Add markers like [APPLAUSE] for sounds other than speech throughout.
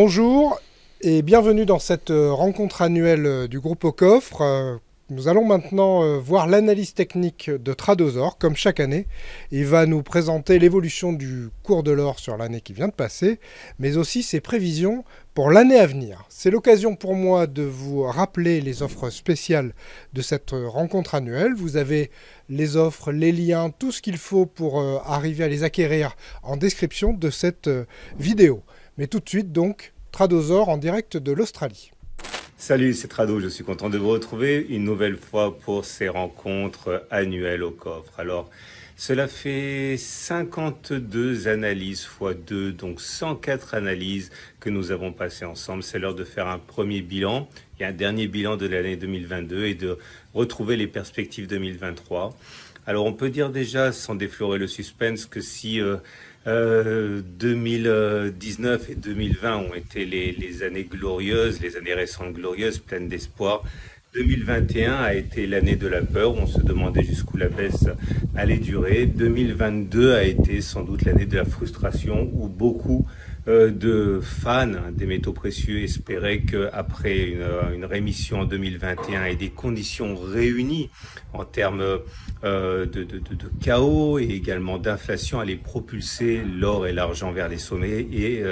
Bonjour et bienvenue dans cette euh, rencontre annuelle euh, du groupe au coffre. Euh, nous allons maintenant voir l'analyse technique de Tradosor, comme chaque année. Il va nous présenter l'évolution du cours de l'or sur l'année qui vient de passer, mais aussi ses prévisions pour l'année à venir. C'est l'occasion pour moi de vous rappeler les offres spéciales de cette rencontre annuelle. Vous avez les offres, les liens, tout ce qu'il faut pour arriver à les acquérir en description de cette vidéo. Mais tout de suite donc, Tradosor en direct de l'Australie. Salut, c'est Trado, je suis content de vous retrouver une nouvelle fois pour ces rencontres annuelles au coffre. Alors, cela fait 52 analyses x 2, donc 104 analyses que nous avons passées ensemble. C'est l'heure de faire un premier bilan et un dernier bilan de l'année 2022 et de retrouver les perspectives 2023. Alors on peut dire déjà, sans déflorer le suspense, que si euh, 2019 euh, et 2020 ont été les, les, années glorieuses, les années récentes glorieuses, pleines d'espoir. 2021 a été l'année de la peur, on se demandait jusqu'où la baisse allait durer. 2022 a été sans doute l'année de la frustration où beaucoup euh, de fans hein, des métaux précieux espéraient qu'après une, euh, une rémission en 2021 et des conditions réunies en termes euh, de, chaos et également d'inflation allaient propulser l'or et l'argent vers les sommets. Et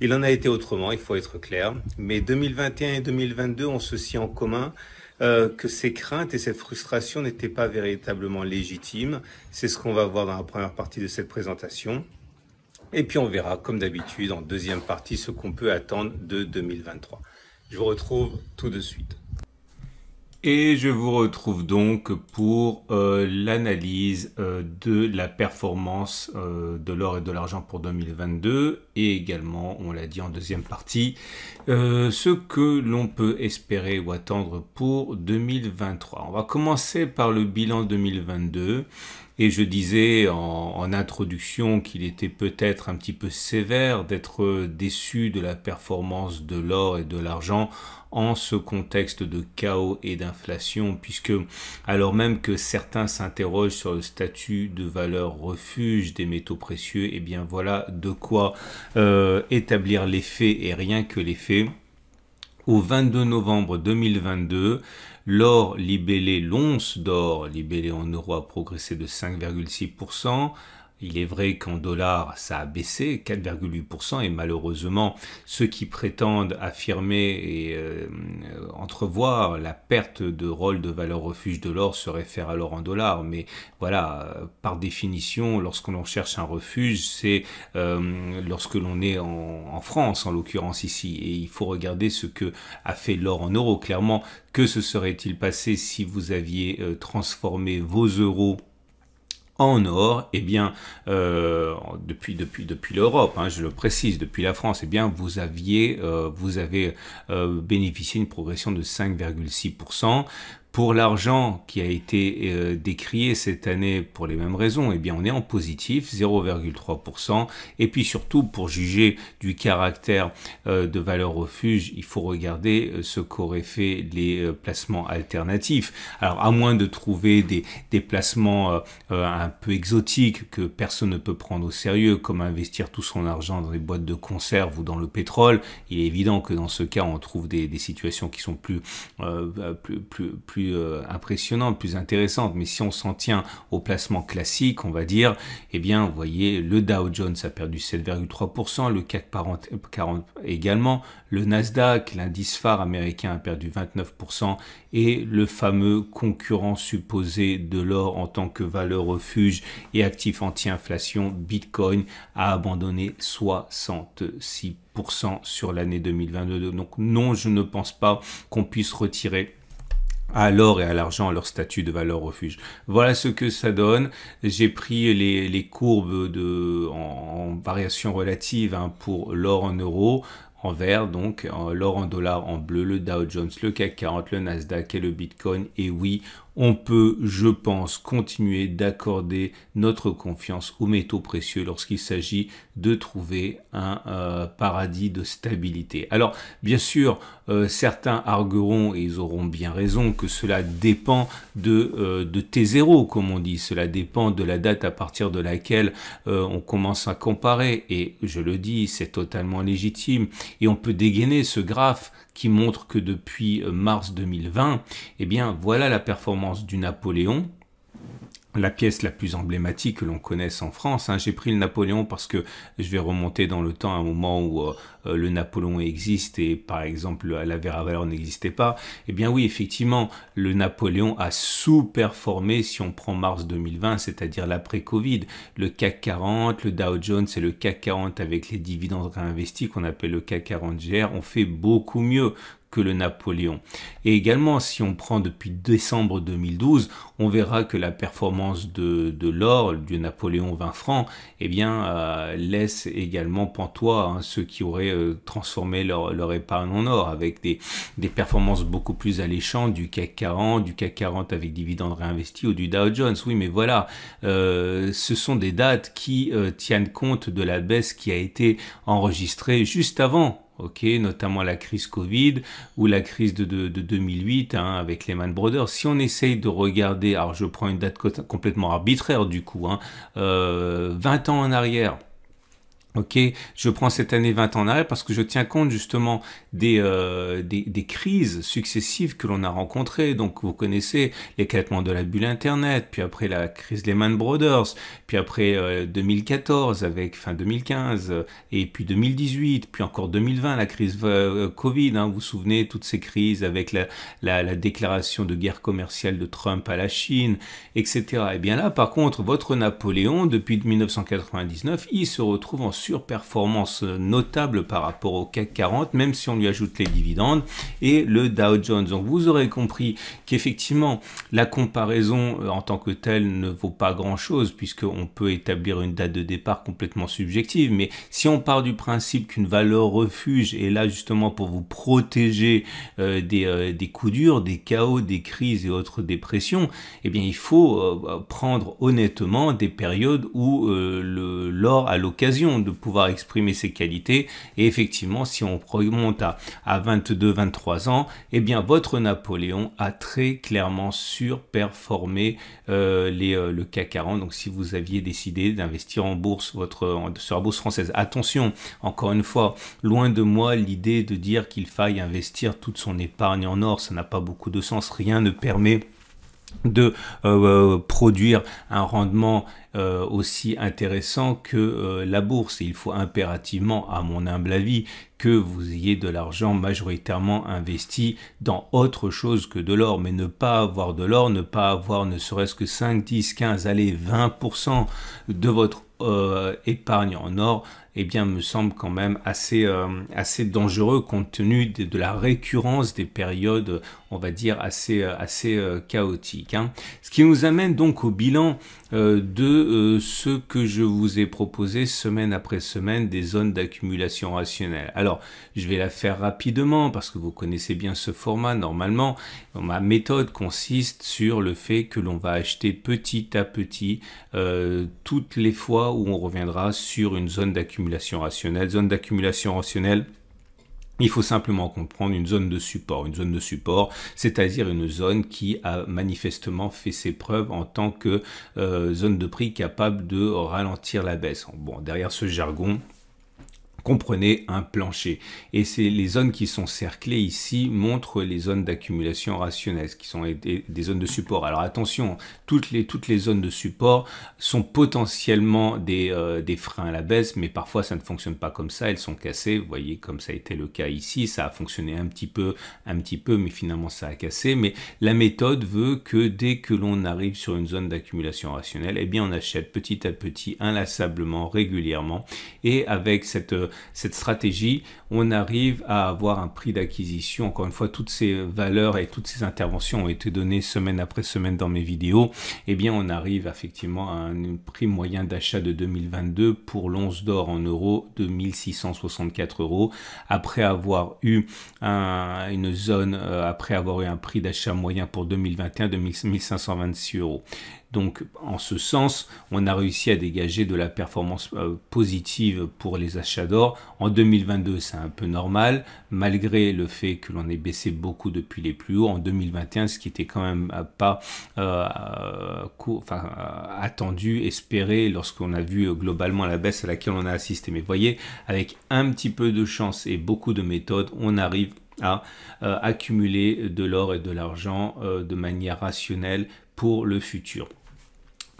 il en a été autrement, il faut être clair. Mais 2021 et 2022 ont ceci en commun. que ces craintes et cette frustration n'étaient pas véritablement légitimes. C'est ce qu'on va voir dans la première partie de cette présentation. Et puis on verra, comme d'habitude, en deuxième partie, ce qu'on peut attendre de 2023. Je vous retrouve tout de suite. Et je vous retrouve donc pour euh, l'analyse euh, de la performance euh, de l'or et de l'argent pour 2022 et également, on l'a dit en deuxième partie, ce que l'on peut espérer ou attendre pour 2023. On va commencer par le bilan 2022. Et je disais en, introduction qu'il était peut-être un petit peu sévère d'être déçu de la performance de l'or et de l'argent en ce contexte de chaos et d'inflation, puisque alors même que certains s'interrogent sur le statut de valeur refuge des métaux précieux, et eh bien voilà de quoi euh, établir les faits et rien que les faits. Au 22 novembre 2022, L'or libellé, l'once d'or libellé en euros a progressé de 5,6%, il est vrai qu'en dollars, ça a baissé 4,8% et malheureusement, ceux qui prétendent affirmer et euh, entrevoir la perte de rôle de valeur refuge de l'or se réfèrent à l'or en dollars. Mais voilà, par définition, lorsque l'on cherche un refuge, c'est euh, lorsque l'on est en, en France, en l'occurrence ici. Et il faut regarder ce que a fait l'or en euros. Clairement, que se serait-il passé si vous aviez euh, transformé vos euros en or, et eh bien, euh, depuis, depuis, depuis l'Europe, hein, je le précise, depuis la France, et eh bien, vous, aviez, euh, vous avez euh, bénéficié d'une progression de 5,6%. Pour l'argent qui a été euh, décrié cette année pour les mêmes raisons, eh bien on est en positif, 0,3%. Et puis surtout, pour juger du caractère euh, de valeur refuge, il faut regarder euh, ce qu'auraient fait les placements alternatifs. Alors à moins de trouver des, placements un peu exotiques que personne ne peut prendre au sérieux, comme investir tout son argent dans des boîtes de conserve ou dans le pétrole, il est évident que dans ce cas, on trouve des, situations qui sont plus, plus, plus euh, impressionnante, plus intéressante, Mais si on s'en tient au placement classique, on va dire, eh bien, vous voyez, le Dow Jones a perdu 7,3%, le CAC 40 également, le Nasdaq, l'indice phare américain, a perdu 29%, et le fameux concurrent supposé de l'or en tant que valeur refuge et actif anti-inflation, Bitcoin, a abandonné 66% sur l'année 2022. Donc non, je ne pense pas qu'on puisse retirer à l'or et à l'argent leur statut de valeur refuge. Voilà ce que ça donne. J'ai pris les, courbes de, en, variation relative hein, pour l'or en euros, en vert, donc l'or en dollars en bleu, le Dow Jones, le CAC 40, le Nasdaq et le Bitcoin. Et oui, on peut, je pense, continuer d'accorder notre confiance aux métaux précieux lorsqu'il s'agit de trouver un euh, paradis de stabilité. Alors, bien sûr, euh, certains argueront, et ils auront bien raison, que cela dépend de, euh, de T0, comme on dit, cela dépend de la date à partir de laquelle on commence à comparer, et je le dis, c'est totalement légitime, et on peut dégainer ce graphe qui montre que depuis euh, mars 2020, eh bien voilà la performance du Napoléon la pièce la plus emblématique que l'on connaisse en France. Hein. J'ai pris le Napoléon parce que je vais remonter dans le temps à un moment où euh, euh, le Napoléon existe et par exemple la Vera valeur n'existait pas. Eh bien oui, effectivement, le Napoléon a sous-performé si on prend mars 2020, c'est-à-dire l'après-Covid. Le CAC 40, le Dow Jones et le CAC 40 avec les dividendes réinvestis qu'on appelle le CAC 40 GR ont fait beaucoup mieux que le Napoléon. Et également, si on prend depuis décembre 2012, on verra que la performance de, de l'or, du Napoléon 20 francs, eh bien, euh, laisse également pantois hein, ceux qui auraient euh, transformé leur, leur, épargne en or, avec des, des, performances beaucoup plus alléchantes du CAC 40, du CAC 40 avec dividendes réinvestis ou du Dow Jones. Oui, mais voilà, euh, ce sont des dates qui tiennent compte de la baisse qui a été enregistrée juste avant notamment la crise Covid ou la crise de, 2008 hein, avec Lehman Brothers. Si on essaye de regarder, alors je prends une date complètement arbitraire du coup, 20 hein, euh, ans en arrière, Ok, je prends cette année 20 en arrêt parce que je tiens compte justement des, euh, des, des, crises successives que l'on a rencontrées. Donc vous connaissez l'éclatement de la bulle Internet, puis après la crise Lehman Brothers, puis après 2014 euh, avec fin 2015, euh, et puis 2018, puis encore 2020, la crise Covid. Hein, vous vous souvenez toutes ces crises avec la, la, la, déclaration de guerre commerciale de Trump à la Chine, etc. Et eh bien là, par contre, votre Napoléon, depuis 1999, il se retrouve en surperformance notable par rapport au CAC 40, même si on lui ajoute les dividendes, et le Dow Jones. Donc vous aurez compris qu'effectivement, la comparaison euh, en tant que telle ne vaut pas grand-chose, puisqu'on peut établir une date de départ complètement subjective, mais si on part du principe qu'une valeur refuge est là justement pour vous protéger euh, des, euh, des, coups durs, des chaos, des crises et autres dépressions, eh bien il faut prendre honnêtement des périodes où l'or a l'occasion de pouvoir exprimer ses qualités. Et effectivement, si on remonte à, 22-23 ans, et eh bien, votre Napoléon a très clairement surperformé euh, les, euh, le CAC 40. Donc, si vous aviez décidé d'investir en bourse, votre, sur la bourse française, attention, encore une fois, loin de moi l'idée de dire qu'il faille investir toute son épargne en or, ça n'a pas beaucoup de sens, rien ne permet de euh, produire un rendement euh, aussi intéressant que euh, la bourse. il faut impérativement, à mon humble avis, que vous ayez de l'argent majoritairement investi dans autre chose que de l'or. Mais ne pas avoir de l'or, ne pas avoir ne serait-ce que 5, 10, 15, allez, 20% de votre épargne en or, eh bien, me semble quand même assez, euh, assez dangereux compte tenu de, la récurrence des périodes, on va dire, assez, euh, assez euh, chaotiques. Hein. Ce qui nous amène donc au bilan de ce que je vous ai proposé semaine après semaine des zones d'accumulation rationnelle. Alors, je vais la faire rapidement parce que vous connaissez bien ce format normalement. Ma méthode consiste sur le fait que l'on va acheter petit à petit toutes les fois où on reviendra sur une zone d'accumulation rationnelle. Zone d'accumulation rationnelle, il faut simplement comprendre une zone de support. Une zone de support, c'est-à-dire une zone qui a manifestement fait ses preuves en tant que euh, zone de prix capable de ralentir la baisse. Bon, derrière ce jargon, comprenez un plancher. Et c'est les zones qui sont cerclées ici montrent les zones d'accumulation rationnelle, qui sont des, zones de support. Alors attention, toutes les, toutes les zones de support sont potentiellement des, euh, des freins à la baisse, mais parfois ça ne fonctionne pas comme ça, elles sont cassées. Vous voyez comme ça a été le cas ici, ça a fonctionné un petit peu, un petit peu, mais finalement ça a cassé. Mais la méthode veut que dès que l'on arrive sur une zone d'accumulation rationnelle, eh bien on achète petit à petit, inlassablement, régulièrement, et avec cette, euh, cette stratégie on arrive à avoir un prix d'acquisition. Encore une fois, toutes ces valeurs et toutes ces interventions ont été données semaine après semaine dans mes vidéos. Eh bien, on arrive effectivement à un prix moyen d'achat de 2022 pour l'once d'or en euros de 1664 euros. Après avoir eu une zone, euh, après avoir eu un prix d'achat moyen pour 2021 de 1526 euros. Donc, en ce sens, on a réussi à dégager de la performance euh, positive pour les achats d'or. En 2022, c'est un peu normal, malgré le fait que l'on ait baissé beaucoup depuis les plus hauts en 2021, ce qui était quand même pas euh, euh, attendu, espéré, lorsqu'on a vu euh, globalement la baisse à laquelle on a assisté. Mais voyez, avec un petit peu de chance et beaucoup de méthodes, on arrive à accumuler de l'or et de l'argent de manière rationnelle pour le futur.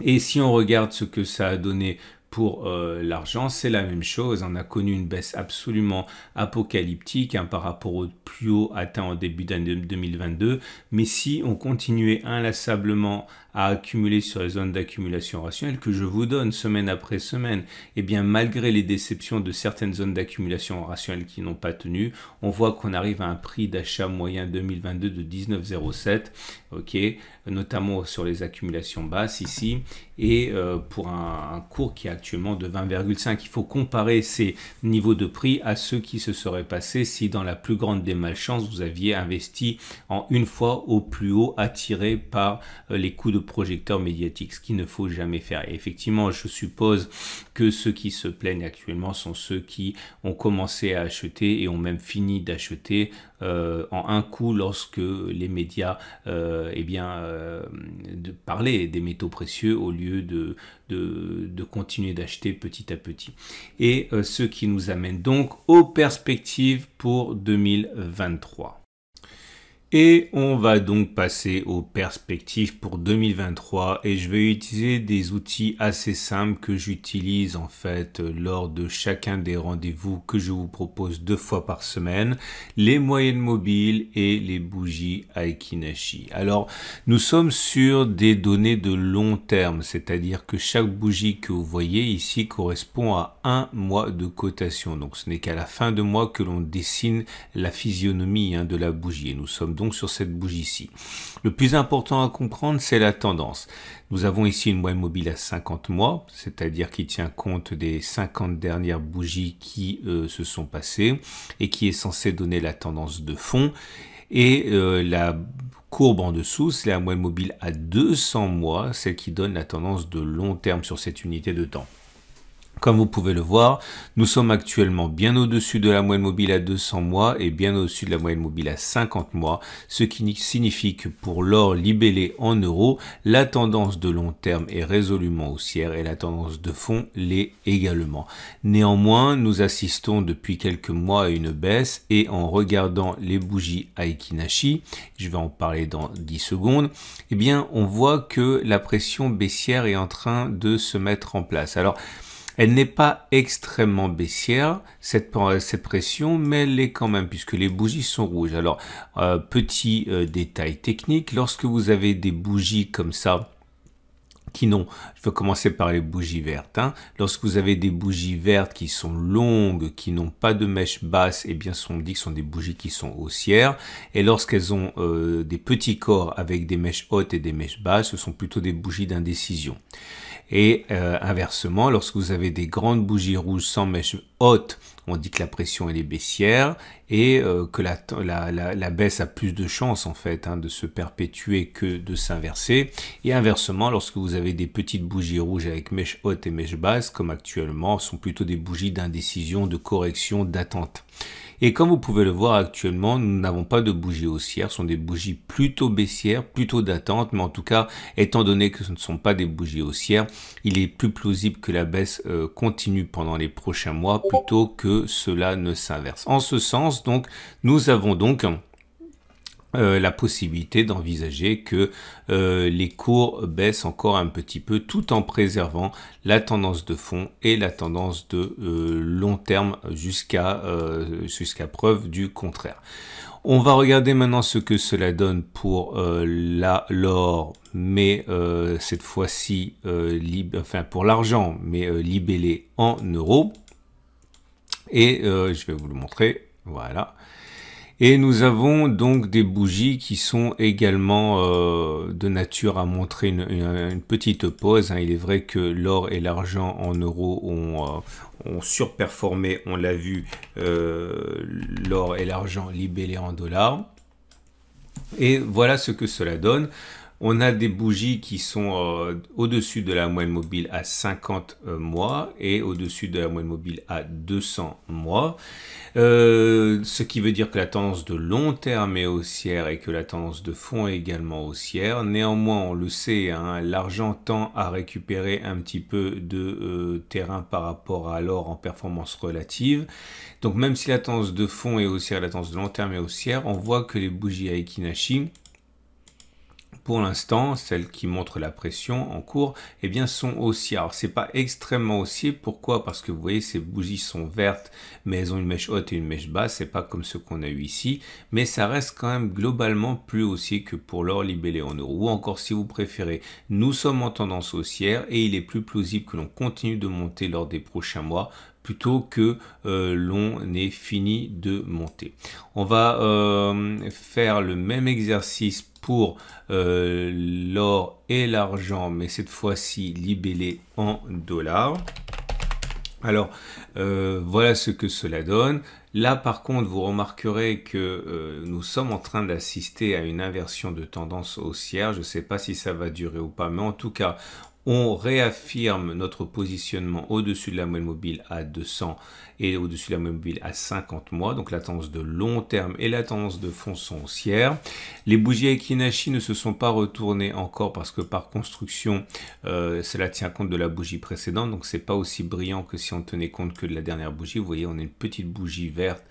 Et si on regarde ce que ça a donné pour euh, l'argent, c'est la même chose. On a connu une baisse absolument apocalyptique hein, par rapport au plus haut atteint en début d'année 2022. Mais si on continuait inlassablement à accumuler sur les zones d'accumulation rationnelle que je vous donne semaine après semaine, et eh bien malgré les déceptions de certaines zones d'accumulation rationnelle qui n'ont pas tenu, on voit qu'on arrive à un prix d'achat moyen 2022 de 19,07, ok, notamment sur les accumulations basses ici, et euh, pour un, cours qui est actuellement de 20,5. Il faut comparer ces niveaux de prix à ceux qui se seraient passés si dans la plus grande des malchances, vous aviez investi en une fois au plus haut attiré par euh, les coûts de projecteur médiatique, ce qu'il ne faut jamais faire. Et effectivement, je suppose que ceux qui se plaignent actuellement sont ceux qui ont commencé à acheter et ont même fini d'acheter euh, en un coup lorsque les médias euh, eh bien, euh, de parlaient des métaux précieux au lieu de continuer d'acheter petit à petit. Et ce qui nous amène donc aux perspectives pour 2023. Et on va donc passer aux perspectives pour 2023 et je vais utiliser des outils assez simples que j'utilise en fait lors de chacun des rendez-vous que je vous propose deux fois par semaine, les moyennes mobiles et les bougies Aikinashi. Alors nous sommes sur des données de long terme, c'est-à-dire que chaque bougie que vous voyez ici correspond à un mois de cotation. Donc ce n'est qu'à la fin de mois que l'on dessine la physionomie hein, de la bougie. nous sommes donc sur cette bougie ici. Le plus important à comprendre, c'est la tendance. Nous avons ici une moyenne mobile à 50 mois, c'est-à-dire qui tient compte des 50 dernières bougies qui euh, se sont passées et qui est censée donner la tendance de fond. Et euh, la courbe en dessous, c'est la moyenne mobile à 200 mois, celle qui donne la tendance de long terme sur cette unité de temps. Comme vous pouvez le voir, nous sommes actuellement bien au-dessus de la moyenne mobile à 200 mois et bien au-dessus de la moyenne mobile à 50 mois, ce qui signifie que pour l'or libellé en euros, la tendance de long terme est résolument haussière et la tendance de fond l'est également. Néanmoins, nous assistons depuis quelques mois à une baisse et en regardant les bougies Aikinashi, je vais en parler dans 10 secondes, eh bien on voit que la pression baissière est en train de se mettre en place. Alors, elle n'est pas extrêmement baissière, cette, pression, mais elle l'est quand même, puisque les bougies sont rouges. Alors, euh, petit euh, détail technique, lorsque vous avez des bougies comme ça, qui n'ont, je vais commencer par les bougies vertes, hein. lorsque vous avez des bougies vertes qui sont longues, qui n'ont pas de mèche basse, eh bien, on dit que ce sont des bougies qui sont haussières, et lorsqu'elles ont euh, des petits corps avec des mèches hautes et des mèches basses, ce sont plutôt des bougies d'indécision. Et euh, inversement, lorsque vous avez des grandes bougies rouges sans mèche haute, on dit que la pression est baissière et euh, que la, la, la, baisse a plus de chances en fait hein, de se perpétuer que de s'inverser. Et inversement, lorsque vous avez des petites bougies rouges avec mèche haute et mèche basse, comme actuellement, sont plutôt des bougies d'indécision, de correction, d'attente. Et comme vous pouvez le voir actuellement, nous n'avons pas de bougies haussières, ce sont des bougies plutôt baissières, plutôt d'attente, mais en tout cas, étant donné que ce ne sont pas des bougies haussières, il est plus plausible que la baisse euh, continue pendant les prochains mois plutôt que cela ne s'inverse. En ce sens, donc, nous avons donc euh, la possibilité d'envisager que euh, les cours baissent encore un petit peu tout en préservant la tendance de fond et la tendance de euh, long terme jusqu'à jusqu'à preuve du contraire. On va regarder maintenant ce que cela donne pour la l'or, mais cette fois-ci enfin pour l'argent, mais libellé en euros. Et je vais vous le montrer. Voilà. Et nous avons donc des bougies qui sont également euh, de nature à montrer une, petite pause. Hein. Il est vrai que l'or et l'argent en euros ont, euh, surperformé, on l'a vu, euh, l'or et l'argent libellés en dollars. Et voilà ce que cela donne. On a des bougies qui sont euh, au-dessus de la moyenne mobile à 50 euh, mois et au-dessus de la moyenne mobile à 200 mois. Euh, ce qui veut dire que la tendance de long terme est haussière et que la tendance de fond est également haussière. Néanmoins, on le sait, hein, l'argent tend à récupérer un petit peu de terrain par rapport à l'or en performance relative. Donc même si la tendance de fond est haussière, la tendance de long terme est haussière, on voit que les bougies à Ikinashi pour l'instant, celles qui montrent la pression en cours, eh bien, sont haussières. Alors, c'est pas extrêmement haussier. Pourquoi? Parce que vous voyez, ces bougies sont vertes, mais elles ont une mèche haute et une mèche basse. C'est pas comme ce qu'on a eu ici, mais ça reste quand même globalement plus haussier que pour l'or libellé en euros. Ou encore, si vous préférez, nous sommes en tendance haussière et il est plus plausible que l'on continue de monter lors des prochains mois plutôt que euh, l'on ait fini de monter. On va euh, faire le même exercice pour euh, l'or et l'argent, mais cette fois-ci libellé en dollars. Alors, euh, voilà ce que cela donne. Là, par contre, vous remarquerez que euh, nous sommes en train d'assister à une inversion de tendance haussière. Je ne sais pas si ça va durer ou pas, mais en tout cas, on réaffirme notre positionnement au-dessus de la moyenne mobile à 200 et au-dessus de la moyenne mobile à 50 mois. Donc la tendance de long terme et la tendance de fond sont haussières. Les bougies Ekinashi ne se sont pas retournées encore parce que par construction, euh, cela tient compte de la bougie précédente. Donc c'est pas aussi brillant que si on tenait compte que de la dernière bougie. Vous voyez, on a une petite bougie verte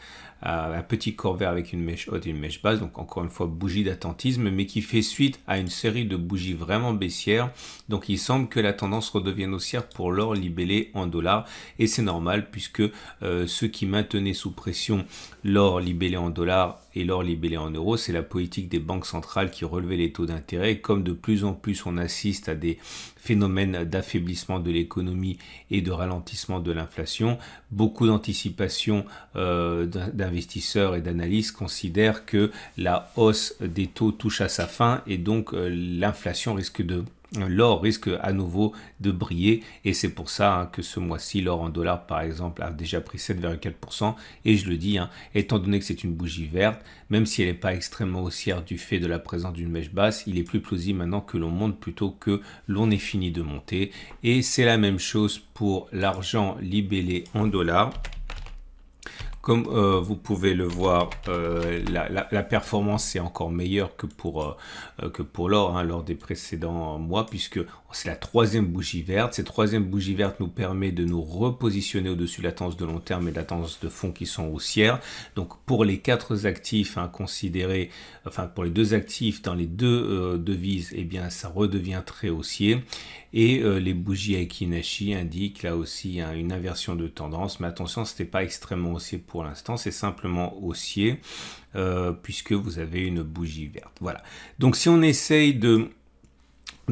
euh, un petit corps avec une mèche haute et une mèche basse, donc encore une fois bougie d'attentisme, mais qui fait suite à une série de bougies vraiment baissières. Donc il semble que la tendance redevienne haussière pour l'or libellé en dollars, et c'est normal puisque euh, ceux qui maintenaient sous pression l'or libellé en dollars et l'or libellé en euros, c'est la politique des banques centrales qui relevait les taux d'intérêt. Comme de plus en plus on assiste à des phénomène d'affaiblissement de l'économie et de ralentissement de l'inflation. Beaucoup d'anticipations euh, d'investisseurs et d'analystes considèrent que la hausse des taux touche à sa fin et donc euh, l'inflation risque de l'or risque à nouveau de briller et c'est pour ça hein, que ce mois-ci l'or en dollars par exemple a déjà pris 7,4% et je le dis hein, étant donné que c'est une bougie verte même si elle n'est pas extrêmement haussière du fait de la présence d'une mèche basse il est plus plausible maintenant que l'on monte plutôt que l'on ait fini de monter et c'est la même chose pour l'argent libellé en dollars comme euh, vous pouvez le voir, euh, la, performance est encore meilleure que pour, euh, que pour l'or, hein, lors des précédents mois, puisque c'est la troisième bougie verte. Cette troisième bougie verte nous permet de nous repositionner au-dessus de la tendance de long terme et de la tendance de fond qui sont haussières. Donc pour les quatre actifs hein, considérés, enfin pour les deux actifs dans les deux euh, devises, eh bien ça redevient très haussier. Et euh, les bougies Aikinashi indiquent là aussi hein, une inversion de tendance. Mais attention, ce n'était pas extrêmement haussier pour l'instant, c'est simplement haussier euh, puisque vous avez une bougie verte. Voilà. Donc si on essaye de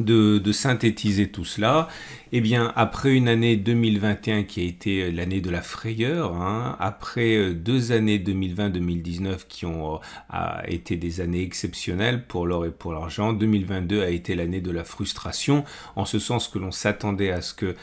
de, synthétiser tout cela, eh bien, après une année 2021 qui a été euh, l'année de la frayeur, hein, après euh, deux années 2020-2019 qui ont euh, été des années exceptionnelles pour l'or et pour l'argent, 2022 a été l'année de la frustration, en ce sens que l'on s'attendait à ce que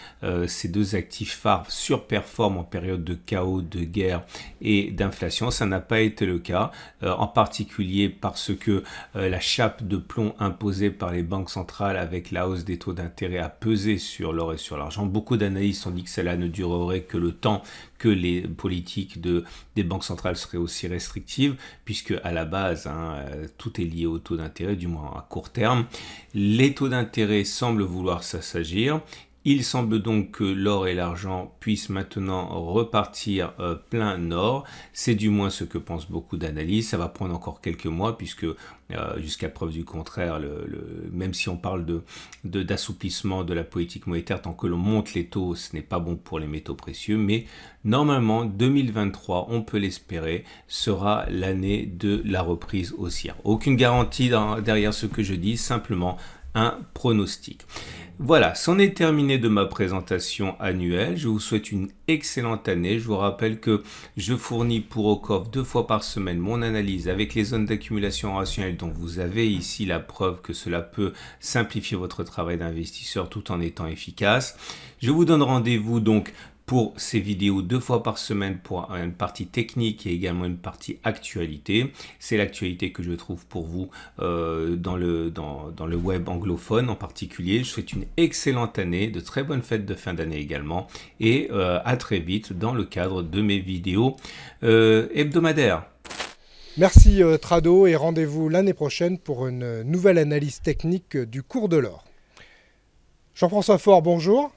ces deux actifs phares surperforment en période de chaos, de guerre et d'inflation. Ça n'a pas été le cas, en particulier parce que la chape de plomb imposée par les banques centrales avec la hausse des taux d'intérêt à peser sur l'or et sur l'argent. Beaucoup d'analystes ont dit que cela ne durerait que le temps que les politiques de, des banques centrales seraient aussi restrictives, puisque à la base, hein, euh, tout est lié au taux d'intérêt, du moins à court terme. Les taux d'intérêt semblent vouloir s'assagir il semble donc que l'or et l'argent puissent maintenant repartir euh, plein nord. C'est du moins ce que pensent beaucoup d'analystes. Ça va prendre encore quelques mois puisque euh, jusqu'à preuve du contraire, même si on parle de d'assouplissement de, la politique monétaire, tant que l'on monte les taux, ce n'est pas bon pour les métaux précieux. Mais normalement, 2023, on peut l'espérer, sera l'année de la reprise haussière. Aucune garantie derrière ce que je dis, simplement un pronostic. Voilà, c'en est terminé de ma présentation annuelle. Je vous souhaite une excellente année. Je vous rappelle que je fournis pour OCOF deux fois par semaine mon analyse avec les zones d'accumulation rationnelle dont vous avez ici la preuve que cela peut simplifier votre travail d'investisseur tout en étant efficace. Je vous donne rendez-vous donc pour ces vidéos deux fois par semaine pour une partie technique et également une partie actualité. C'est l'actualité que je trouve pour vous euh, dans, le, dans, le web anglophone en particulier. Je souhaite une excellente année, de très bonnes fêtes de fin d'année également et euh, à très vite dans le cadre de mes vidéos euh, hebdomadaires. Merci Trado et rendez-vous l'année prochaine pour une nouvelle analyse technique du cours de l'or. Jean-François Faure, bonjour.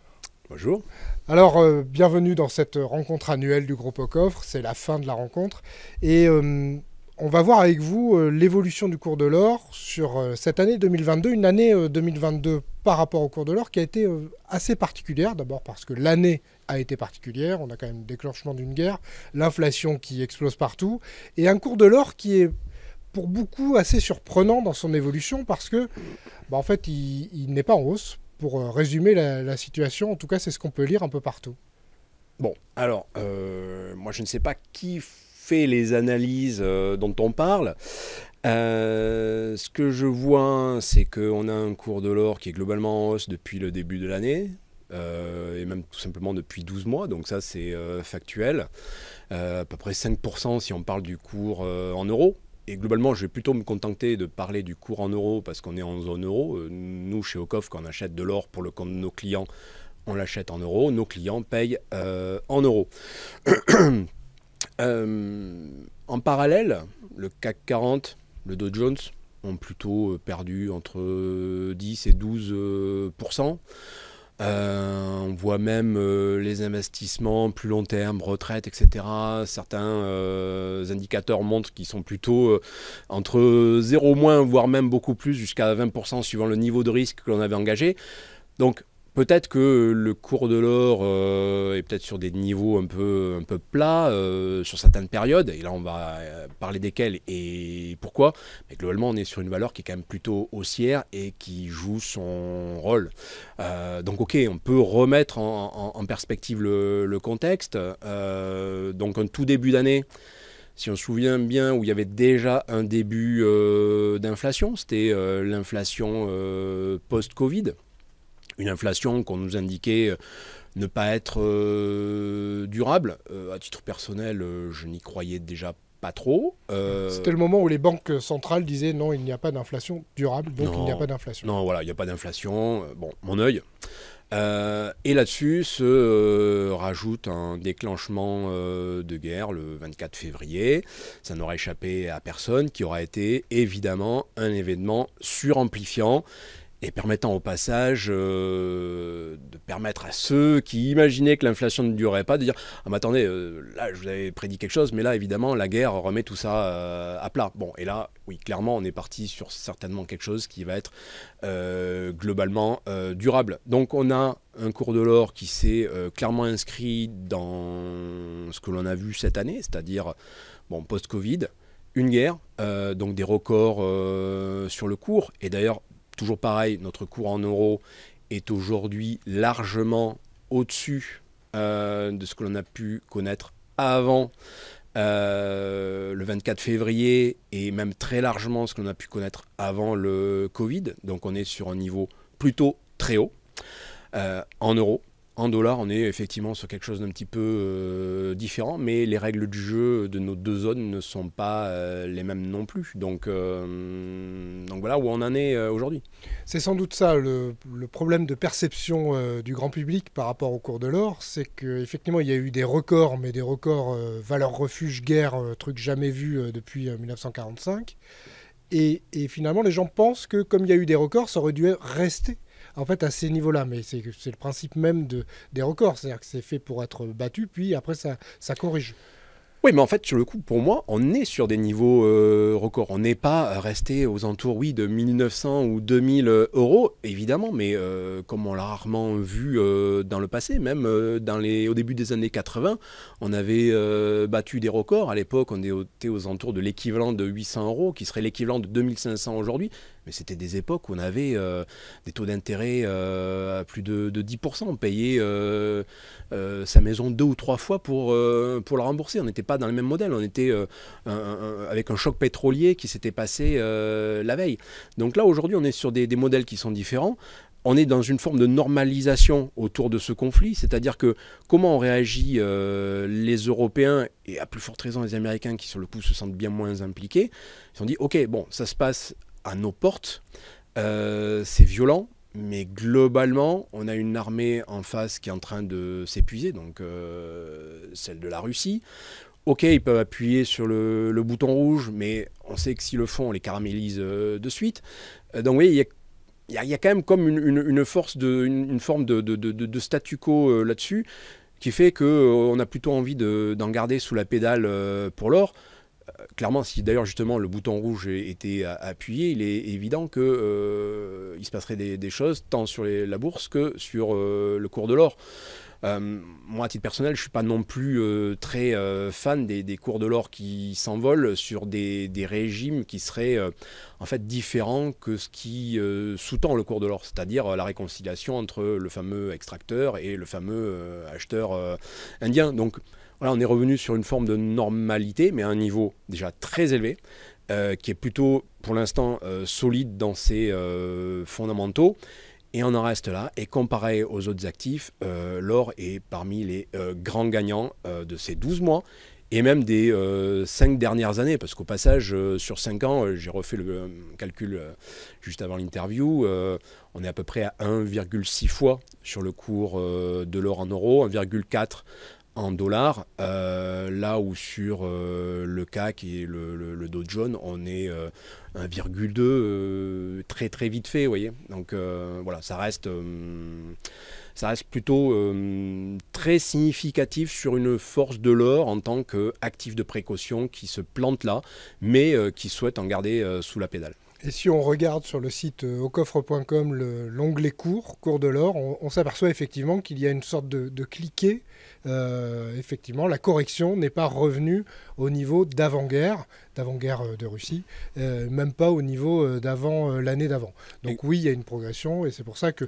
Bonjour. Alors, euh, bienvenue dans cette rencontre annuelle du groupe au coffre. C'est la fin de la rencontre. Et euh, on va voir avec vous euh, l'évolution du cours de l'or sur cette année 2022. Une année 2022 par rapport au cours de l'or qui a été assez particulière. D'abord parce que l'année a été particulière. On a quand même le déclenchement d'une guerre, l'inflation qui explose partout. Et un cours de l'or qui est pour beaucoup assez surprenant dans son évolution parce que, bah, en fait, il n'est pas en hausse pour euh, résumer la, situation, en tout cas c'est ce qu'on peut lire un peu partout. Bon, alors, euh, moi je ne sais pas qui fait les analyses euh, dont on parle. ce que je vois, c'est qu'on a un cours de l'or qui est globalement en hausse depuis le début de l'année. et même tout simplement depuis 12 mois, donc ça c'est factuel. à peu près 5% si on parle du cours en euros, et globalement, je vais plutôt me contenter de parler du cours en euros parce qu'on est en zone euro. Euh, nous, chez Ocof, quand on achète de l'or pour le compte de nos clients, on l'achète en euros. Nos clients payent euh, en euros. [CLEARS THROAT] Euh, en parallèle, le CAC 40, le Dow Jones ont plutôt perdu entre 10 et 12 euh, on voit même euh, les investissements plus long terme, retraite, etc. Certains euh, indicateurs montrent qu'ils sont plutôt entre 0 moins, voire même beaucoup plus, jusqu'à 20% suivant le niveau de risque que l'on avait engagé. Donc Peut-être que le cours de l'or euh, est peut-être sur des niveaux un peu, un peu plats euh, sur certaines périodes, et là on va euh, parler desquelles et pourquoi, mais globalement on est sur une valeur qui est quand même plutôt haussière et qui joue son rôle. donc ok, on peut remettre en, perspective le, le contexte. donc un tout début d'année, si on se souvient bien, où il y avait déjà un début d'inflation, c'était l'inflation post-Covid une inflation qu'on nous indiquait euh, ne pas être euh, durable. A euh, à titre personnel, je n'y croyais déjà pas trop. C'était le moment où les banques centrales disaient non, il n'y a pas d'inflation durable, donc il n'y a pas d'inflation. Non, voilà, il n'y a pas d'inflation. Bon, mon œil. et là-dessus se rajoute un déclenchement de guerre le 24 février. Ça n'aurait échappé à personne, qui aura été évidemment un événement suramplifiant et permettant au passage euh, de permettre à ceux qui imaginaient que l'inflation ne durerait pas de dire ah mais attendez euh, là je vous avais prédit quelque chose mais là évidemment la guerre remet tout ça euh, à plat bon et là oui clairement on est parti sur certainement quelque chose qui va être globalement durable donc on a un cours de l'or qui s'est clairement inscrit dans ce que l'on a vu cette année c'est-à-dire bon post-Covid une guerre, donc des records sur le cours. Et d'ailleurs, toujours pareil, notre cours en euros est aujourd'hui largement au-dessus euh, de ce que l'on a pu connaître avant euh, le 24 février et même très largement ce que l'on a pu connaître avant le Covid. Donc on est sur un niveau plutôt très haut euh, en euros. En dollars, on est effectivement sur quelque chose d'un petit peu euh, différent, mais les règles du jeu de nos deux zones ne sont pas euh, les mêmes non plus. Donc, euh, donc voilà où on en est aujourd'hui. C'est sans doute ça le, problème de perception du grand public par rapport au cours de l'or, c'est qu'effectivement il y a eu des records, mais des records valeur refuge guerre, truc jamais vu depuis 1945. Et, et finalement les gens pensent que comme il y a eu des records, ça aurait dû rester en fait, à ces niveaux-là. Mais c'est le principe même des records. C'est-à-dire que c'est fait pour être battu, puis après, ça, ça corrige. Oui, mais en fait, sur le coup, pour moi, on est sur des niveaux euh, records. On n'est pas resté aux entours, oui, de 1900 ou 2000 euros, évidemment, mais euh, comme on l'a rarement vu euh, dans le passé, même au début des années 80, on avait battu des records. À l'époque, on était aux entours de l'équivalent de 800 euros, qui serait l'équivalent de 2500 aujourd'hui. Mais c'était des époques où on avait euh, des taux d'intérêt euh, à plus de, 10%. On payait euh, sa maison deux ou trois fois pour, pour la rembourser. On n'était pas dans le même modèle. On était avec un choc pétrolier qui s'était passé la veille. Donc là, aujourd'hui, on est sur des, modèles qui sont différents on est dans une forme de normalisation autour de ce conflit, c'est-à-dire que comment ont réagi les Européens et à plus forte raison les Américains qui sur le coup se sentent bien moins impliqués, ils ont dit ok bon ça se passe à nos portes. Euh, c'est violent, mais globalement, on a une armée en face qui est en train de s'épuiser, donc euh, celle de la Russie. Ok, ils peuvent appuyer sur le, bouton rouge, mais on sait que s'ils le font, on les caramélise euh, de suite. donc oui il y a quand même comme une, force de, une, forme de, statu quo là-dessus qui fait qu'on on a plutôt envie d'en garder sous la pédale pour l'or clairement, si d'ailleurs justement le bouton rouge était appuyé, il est évident que euh, il se passerait des, choses tant sur la bourse que sur euh, le cours de l'or. Euh, moi, à titre personnel, je ne suis pas non plus très fan des, cours de l'or qui s'envolent sur des, des, régimes qui seraient en fait différents que ce qui sous-tend le cours de l'or, c'est-à-dire la réconciliation entre le fameux extracteur et le fameux acheteur indien. Donc, voilà, on est revenu sur une forme de normalité, mais à un niveau déjà très élevé, euh, qui est plutôt pour l'instant euh, solide dans ses euh, fondamentaux. Et on en reste là. Et comparé aux autres actifs, l'or est parmi les grands gagnants de ces 12 mois et même des 5 dernières années, parce qu'au passage, sur 5 ans, j'ai refait le calcul juste avant l'interview, on est à peu près à 1,6 fois sur le cours de l'or en euros, 1,4 en dollars, euh, là où sur euh, le CAC et le, le, Dow Jones, on est 1,2 euh, très très vite fait, vous voyez. Donc voilà, ça reste ça reste plutôt très significatif sur une force de l'or en tant qu'actif de précaution qui se plante là, mais qui souhaite en garder sous la pédale. Et si on regarde sur le site aucoffre.com l'onglet cours, cours de l'or, on, s'aperçoit effectivement qu'il y a une sorte de, de cliquet euh, effectivement, la correction n'est pas revenue au niveau d'avant-guerre, d'avant-guerre euh, de Russie, euh, même pas au niveau d'avant l'année d'avant. Donc oui, il y a une progression et c'est pour ça que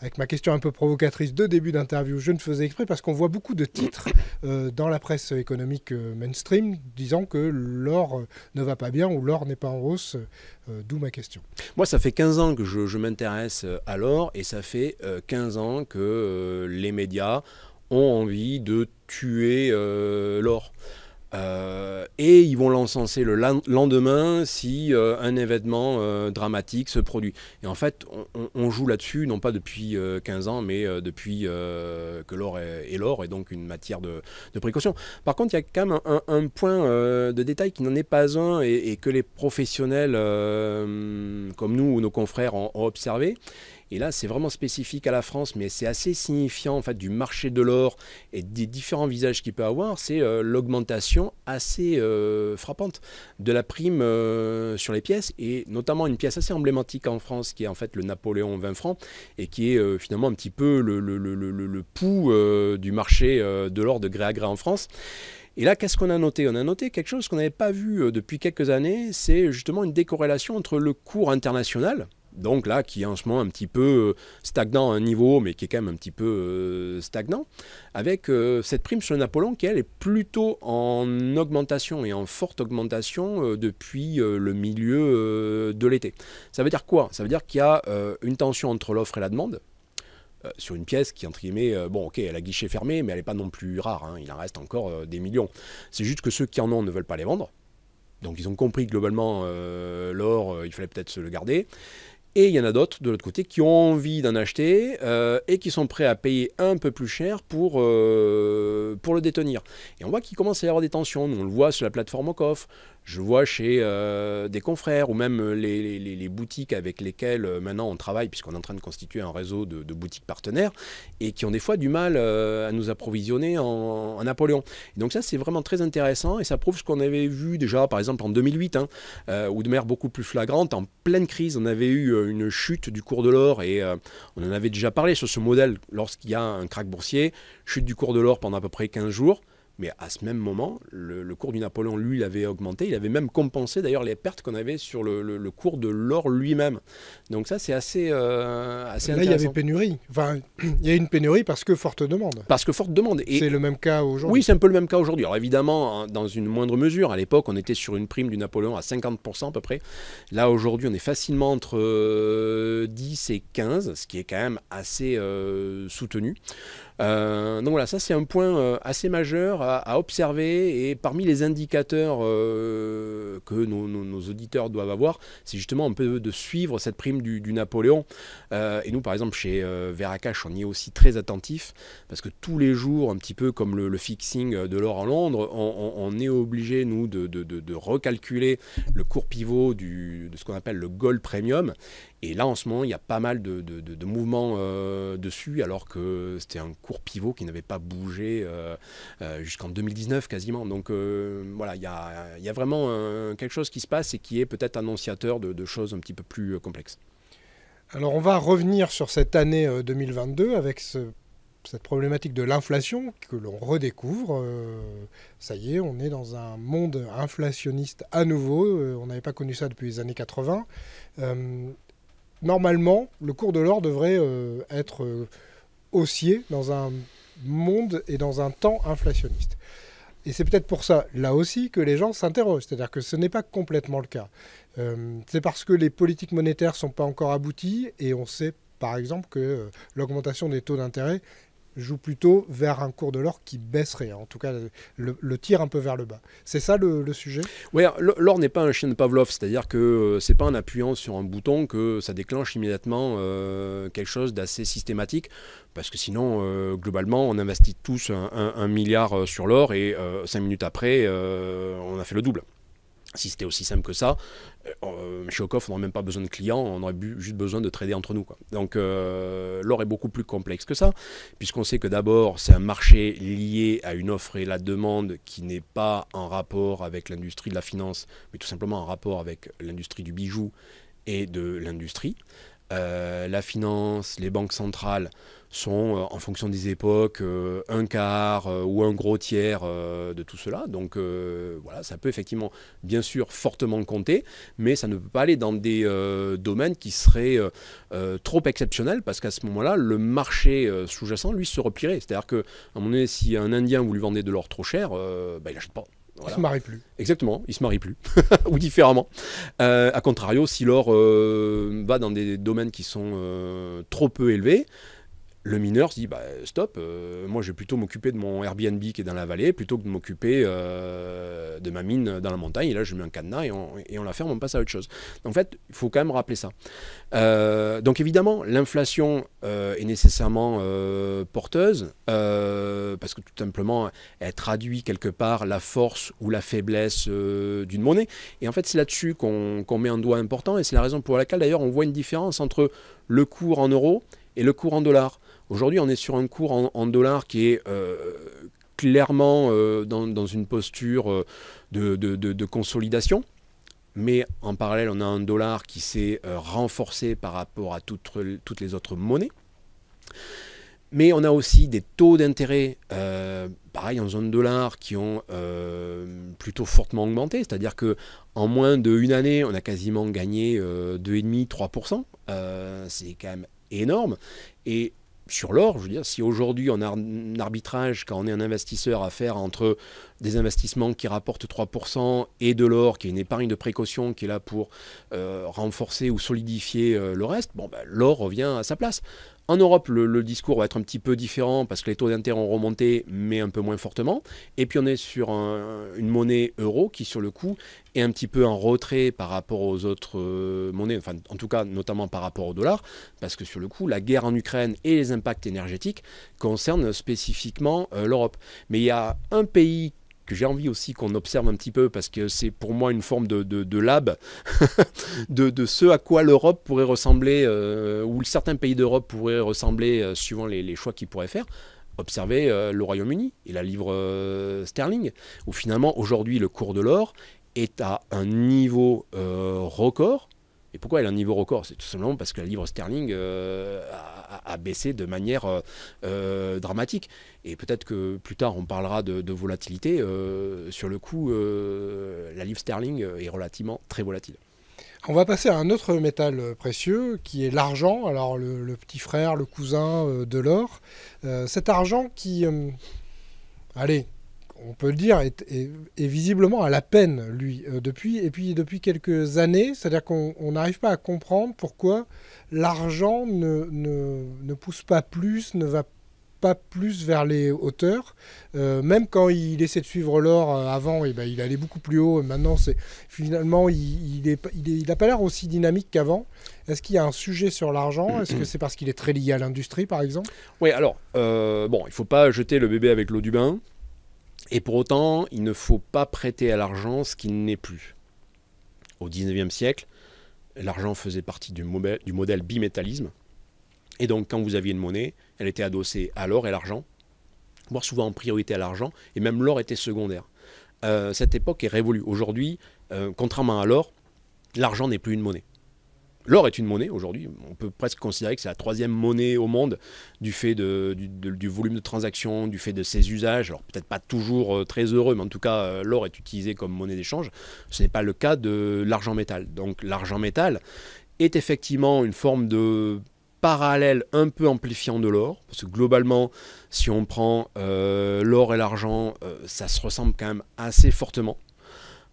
avec ma question un peu provocatrice de début d'interview, je ne faisais exprès parce qu'on voit beaucoup de titres dans la presse économique mainstream disant que l'or ne va pas bien ou l'or n'est pas en hausse, d'où ma question. Moi, ça fait 15 ans que je, je m'intéresse à l'or et ça fait 15 ans que les médias ont envie de tuer euh, l'or. Euh, et ils vont l'encenser le lendemain si euh, un événement dramatique se produit. Et en fait, on, joue là-dessus, non pas depuis 15 ans, mais depuis que l'or est, l'or, et donc une matière de, précaution. Par contre, il y a quand même un, point de détail qui n'en est pas un, et, que les professionnels comme nous ou nos confrères ont observé, et là, c'est vraiment spécifique à la France, mais c'est assez signifiant en fait du marché de l'or et des différents visages qu'il peut avoir. C'est euh, l'augmentation assez euh, frappante de la prime euh, sur les pièces et notamment une pièce assez emblématique en France qui est en fait le Napoléon 20 francs et qui est finalement un petit peu le, le pouls du marché de l'or de gré à gré en France. Et là, qu'est-ce qu'on a noté On a noté quelque chose qu'on n'avait pas vu depuis quelques années, c'est justement une décorrélation entre le cours international, donc là, qui est en ce moment un petit peu euh, stagnant à un niveau, mais qui est quand même un petit peu euh, stagnant, avec euh, cette prime sur Napoléon qui, elle, est plutôt en augmentation et en forte augmentation depuis le milieu de l'été. Ça veut dire quoi Ça veut dire qu'il y a une tension entre l'offre et la demande, sur une pièce qui, entre guillemets, bon, ok, elle a guichet fermé, mais elle n'est pas non plus rare. Hein, il en reste encore des millions. C'est juste que ceux qui en ont ne veulent pas les vendre. Donc ils ont compris globalement l'or, il fallait peut-être se le garder. Et il y en a d'autres de l'autre côté qui ont envie d'en acheter euh, et qui sont prêts à payer un peu plus cher pour, euh, pour le détenir. Et on voit qu'il commence à y avoir des tensions. Nous, on le voit sur la plateforme OCOF. Je vois chez euh, des confrères ou même euh, les, boutiques avec lesquelles euh, maintenant on travaille, puisqu'on est en train de constituer un réseau de, boutiques partenaires, et qui ont des fois du mal à nous approvisionner en, Napoléon. donc ça, c'est vraiment très intéressant, et ça prouve ce qu'on avait vu déjà, par exemple, en 2008, hein, ou de manière beaucoup plus flagrante, en pleine crise, on avait eu une chute du cours de l'or, et on en avait déjà parlé sur ce modèle, lorsqu'il y a un crack boursier, chute du cours de l'or pendant à peu près 15 jours. Mais à ce même moment, le, cours du Napoléon, lui, il avait augmenté. Il avait même compensé d'ailleurs les pertes qu'on avait sur le, cours de l'or lui-même. Donc ça, c'est assez, intéressant. Euh, Là, il y avait pénurie. Enfin, [CLEARS THROAT] il y a une pénurie parce que forte demande. Parce que forte demande. C'est le même cas aujourd'hui. Oui, c'est un peu le même cas aujourd'hui. Alors évidemment, hein, dans une moindre mesure. À l'époque, on était sur une prime du Napoléon à 50% à peu près. Là, aujourd'hui, on est facilement entre 10 euh, et 15, ce qui est quand même assez euh, soutenu. Euh, donc voilà, ça c'est un point euh, assez majeur à, observer et parmi les indicateurs euh, que nos, auditeurs doivent avoir, c'est justement un peu de suivre cette prime du, Napoléon. et nous par exemple chez Veracash, on y est aussi très attentif parce que tous les jours, un petit peu comme le, fixing de l'or en Londres, on, est obligé nous de, recalculer le cours pivot de ce qu'on appelle le gold premium et là, en ce moment, il y a pas mal de, mouvements euh, dessus, alors que c'était un court pivot qui n'avait pas bougé euh, euh, jusqu'en 2019 quasiment. Donc voilà, il y a, vraiment quelque chose qui se passe et qui est peut-être annonciateur de, choses un petit peu plus complexes. Alors on va revenir sur cette année 2022 avec cette problématique de l'inflation que l'on redécouvre. ça y est, on est dans un monde inflationniste à nouveau. on n'avait pas connu ça depuis les années 80 normalement, le cours de l'or devrait euh, être euh, haussier dans un monde et dans un temps inflationniste. Et c'est peut-être pour ça, là aussi, que les gens s'interrogent. C'est-à-dire que ce n'est pas complètement le cas. Euh, c'est parce que les politiques monétaires ne sont pas encore abouties et on sait, par exemple, que l'augmentation des taux d'intérêt joue plutôt vers un cours de l'or qui baisserait, en tout cas le, tire un peu vers le bas. C'est ça le, sujet Oui, l'or n'est pas un chien de Pavlov, c'est-à-dire que euh, c'est pas en appuyant sur un bouton que ça déclenche immédiatement euh, quelque chose d'assez systématique, parce que sinon, euh, globalement, on investit tous un, milliard sur l'or et cinq minutes après, on a fait le double. Si c'était aussi simple que ça, euh, euh, chez on n'aurait même pas besoin de clients, on aurait juste besoin de trader entre nous. Donc euh, l'or est beaucoup plus complexe que ça, puisqu'on sait que d'abord c'est un marché lié à une offre et la demande qui n'est pas en rapport avec l'industrie de la finance, mais tout simplement en rapport avec l'industrie du bijou et de l'industrie. Euh, la finance, les banques centrales sont, euh, en fonction des époques, euh, un quart ou un gros tiers de tout cela. Donc voilà, ça peut effectivement, bien sûr, fortement compter, mais ça ne peut pas aller dans des domaines qui seraient trop exceptionnels, parce qu'à ce moment-là, le marché sous-jacent, lui, se replierait. C'est-à-dire que un moment donné, si un Indien vous lui vendez de l'or trop cher, bah, il n'achète pas. Il se marie plus. Exactement, il se marie plus, [LAUGHS] ou différemment. a euh, contrario, si l'or euh, va dans des domaines qui sont euh, trop peu élevés, le mineur se dit bah, stop, euh, moi je vais plutôt m'occuper de mon Airbnb qui est dans la vallée plutôt que de m'occuper euh, de ma mine dans la montagne. Et là, je mets un cadenas et on, la ferme, on passe à autre chose. En fait, il faut quand même rappeler ça. Euh, donc évidemment, l'inflation est nécessairement porteuse parce que tout simplement, elle traduit quelque part la force ou la faiblesse d'une monnaie. Et en fait, c'est là-dessus qu'on met un doigt important et c'est la raison pour laquelle d'ailleurs on voit une différence entre le cours en euros et le cours en dollars. Aujourd'hui, on est sur un cours en, dollars qui est euh, clairement euh, dans, une posture euh, de, consolidation. Mais en parallèle, on a un dollar qui s'est renforcé par rapport à toutes, les autres monnaies. Mais on a aussi des taux d'intérêt, pareil en zone dollar, qui ont plutôt fortement augmenté. C'est-à-dire qu'en moins d'une année, on a quasiment gagné 2,5-3%. C'est quand même énorme. Et sur l'or, je veux dire, si aujourd'hui on a un arbitrage, quand on est un investisseur, à faire entre des investissements qui rapportent 3% et de l'or, qui est une épargne de précaution, qui est là pour euh, renforcer ou solidifier euh, le reste, bon, ben, l'or revient à sa place. En Europe, le, discours va être un petit peu différent parce que les taux d'intérêt ont remonté, mais un peu moins fortement. Et puis on est sur une monnaie euro qui, sur le coup, est un petit peu en retrait par rapport aux autres euh, monnaies, enfin en tout cas notamment par rapport au dollar, parce que sur le coup, la guerre en Ukraine et les impacts énergétiques concernent spécifiquement euh, l'Europe. Mais il y a un pays que j'ai envie aussi qu'on observe un petit peu, parce que c'est pour moi une forme de, lab, [LAUGHS] de, ce à quoi l'Europe pourrait ressembler, euh, ou certains pays d'Europe pourraient ressembler, euh, suivant les, choix qu'ils pourraient faire. observer euh, le Royaume-Uni et la livre sterling, où finalement aujourd'hui le cours de l'or est à un niveau record et pourquoi elle a un niveau record C'est tout simplement parce que la livre sterling euh, a, baissé de manière euh, euh, dramatique. Et peut-être que plus tard, on parlera de, volatilité. sur le coup, la livre sterling est relativement très volatile. On va passer à un autre métal précieux qui est l'argent, alors le, petit frère, le cousin de l'or. cet argent qui, allez, on peut le dire, est, visiblement à la peine, lui, euh, depuis, et puis depuis quelques années. C'est-à-dire qu'on n'arrive pas à comprendre pourquoi l'argent ne, ne, pousse pas plus, ne va pas plus vers les hauteurs. Euh, même quand il essaie de suivre l'or euh, avant, et eh ben, il allait beaucoup plus haut. maintenant, c'est, finalement, il n'a il il pas l'air aussi dynamique qu'avant. Est-ce qu'il y a un sujet sur l'argent [CLEARS THROAT] Est-ce que c'est parce qu'il est très lié à l'industrie, par exemple Oui, alors, bon, il ne faut pas jeter le bébé avec l'eau du bain. Et pour autant, il ne faut pas prêter à l'argent ce qu'il n'est plus. Au 19e siècle, l'argent faisait partie du, modèle, du bimétallisme. Et donc, quand vous aviez une monnaie, elle était adossée à l'or et l'argent, voire souvent en priorité à l'argent, et même l'or était secondaire. Euh, cette époque est révolue. Aujourd'hui, euh, contrairement à l'or, l'argent n'est plus une monnaie. L'or est une monnaie aujourd'hui. On peut presque considérer que c'est la troisième monnaie au monde du fait du, volume de transactions, du fait de ses usages. Alors peut-être pas toujours euh, très heureux, mais en tout cas, euh, l'or est utilisé comme monnaie d'échange. Ce n'est pas le cas de l'argent métal. Donc l'argent métal est effectivement une forme de parallèle un peu amplifiant de l'or, parce que globalement, si on prend euh, l'or et l'argent, ça se ressemble quand même assez fortement.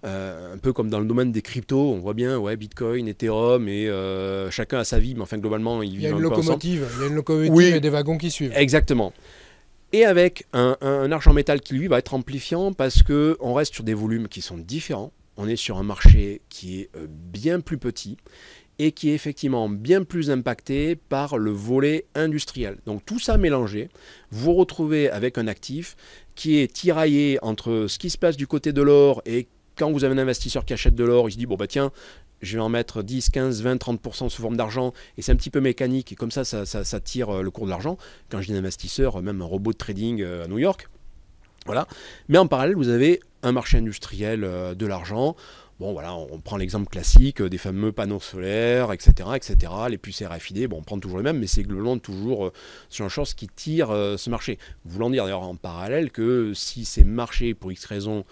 Euh, un peu comme dans le domaine des cryptos, on voit bien, ouais, Bitcoin, Ethereum, et euh, chacun a sa vie, mais enfin globalement, il y a une locomotive, il y a une locomotive et des wagons qui suivent. Exactement. Et avec un, argent métal qui lui va être amplifiant parce que on reste sur des volumes qui sont différents. On est sur un marché qui est euh, bien plus petit et qui est effectivement bien plus impacté par le volet industriel. Donc tout ça mélangé, vous retrouvez avec un actif qui est tiraillé entre ce qui se passe du côté de l'or et quand vous avez un investisseur qui achète de l'or, il se dit, bon, bah tiens, je vais en mettre 10, 15, 20, 30% sous forme d'argent, et c'est un petit peu mécanique, et comme ça, ça, tire euh, le cours de l'argent. Quand je dis un investisseur, euh, même un robot de trading euh, à New York, voilà. Mais en parallèle, vous avez un marché industriel de l'argent, Bon, voilà, on prend l'exemple classique euh, des fameux panneaux solaires, etc., etc., les puces RFID, bon, on prend toujours les mêmes, mais c'est globalement toujours euh, sur une chose qui tire euh, ce marché. Voulant dire d'ailleurs en parallèle que si ces marchés, pour X raisons,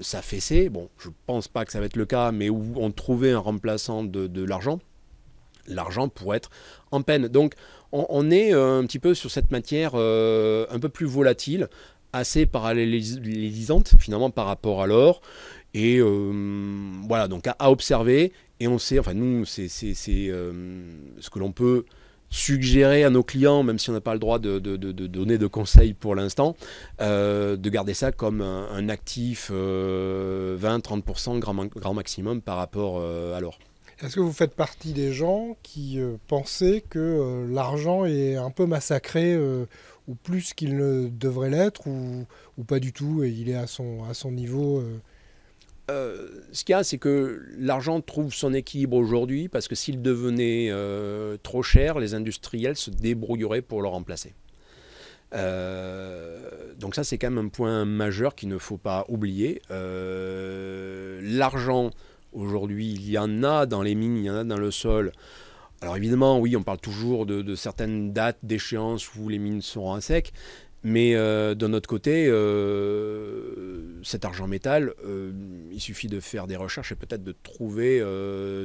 s'affaissaient, bon, je pense pas que ça va être le cas, mais où on trouvait un remplaçant de, l'argent, l'argent pourrait être en peine. Donc, on, est un petit peu sur cette matière un peu plus volatile assez parallélisante finalement par rapport à l'or et euh, voilà, donc à, observer. Et on sait, enfin nous, c'est euh, ce que l'on peut suggérer à nos clients, même si on n'a pas le droit de, donner de conseils pour l'instant, euh, de garder ça comme un, actif 20-30% grand, maximum par rapport à l'or. Est-ce que vous faites partie des gens qui pensaient que l'argent est un peu massacré ou plus qu'il ne devrait l'être ou, ou, pas du tout et il est à son, à son niveau euh, ce qu'il y a, c'est que l'argent trouve son équilibre aujourd'hui parce que s'il devenait euh, trop cher, les industriels se débrouilleraient pour le remplacer. Euh, donc ça, c'est quand même un point majeur qu'il ne faut pas oublier. l'argent, aujourd'hui, il y en a dans les mines, il y en a dans le sol. Alors évidemment, oui, on parle toujours de, de certaines dates d'échéance où les mines seront à sec, mais euh, d'un autre côté, euh, cet argent métal, euh, il suffit de faire des recherches et peut-être de trouver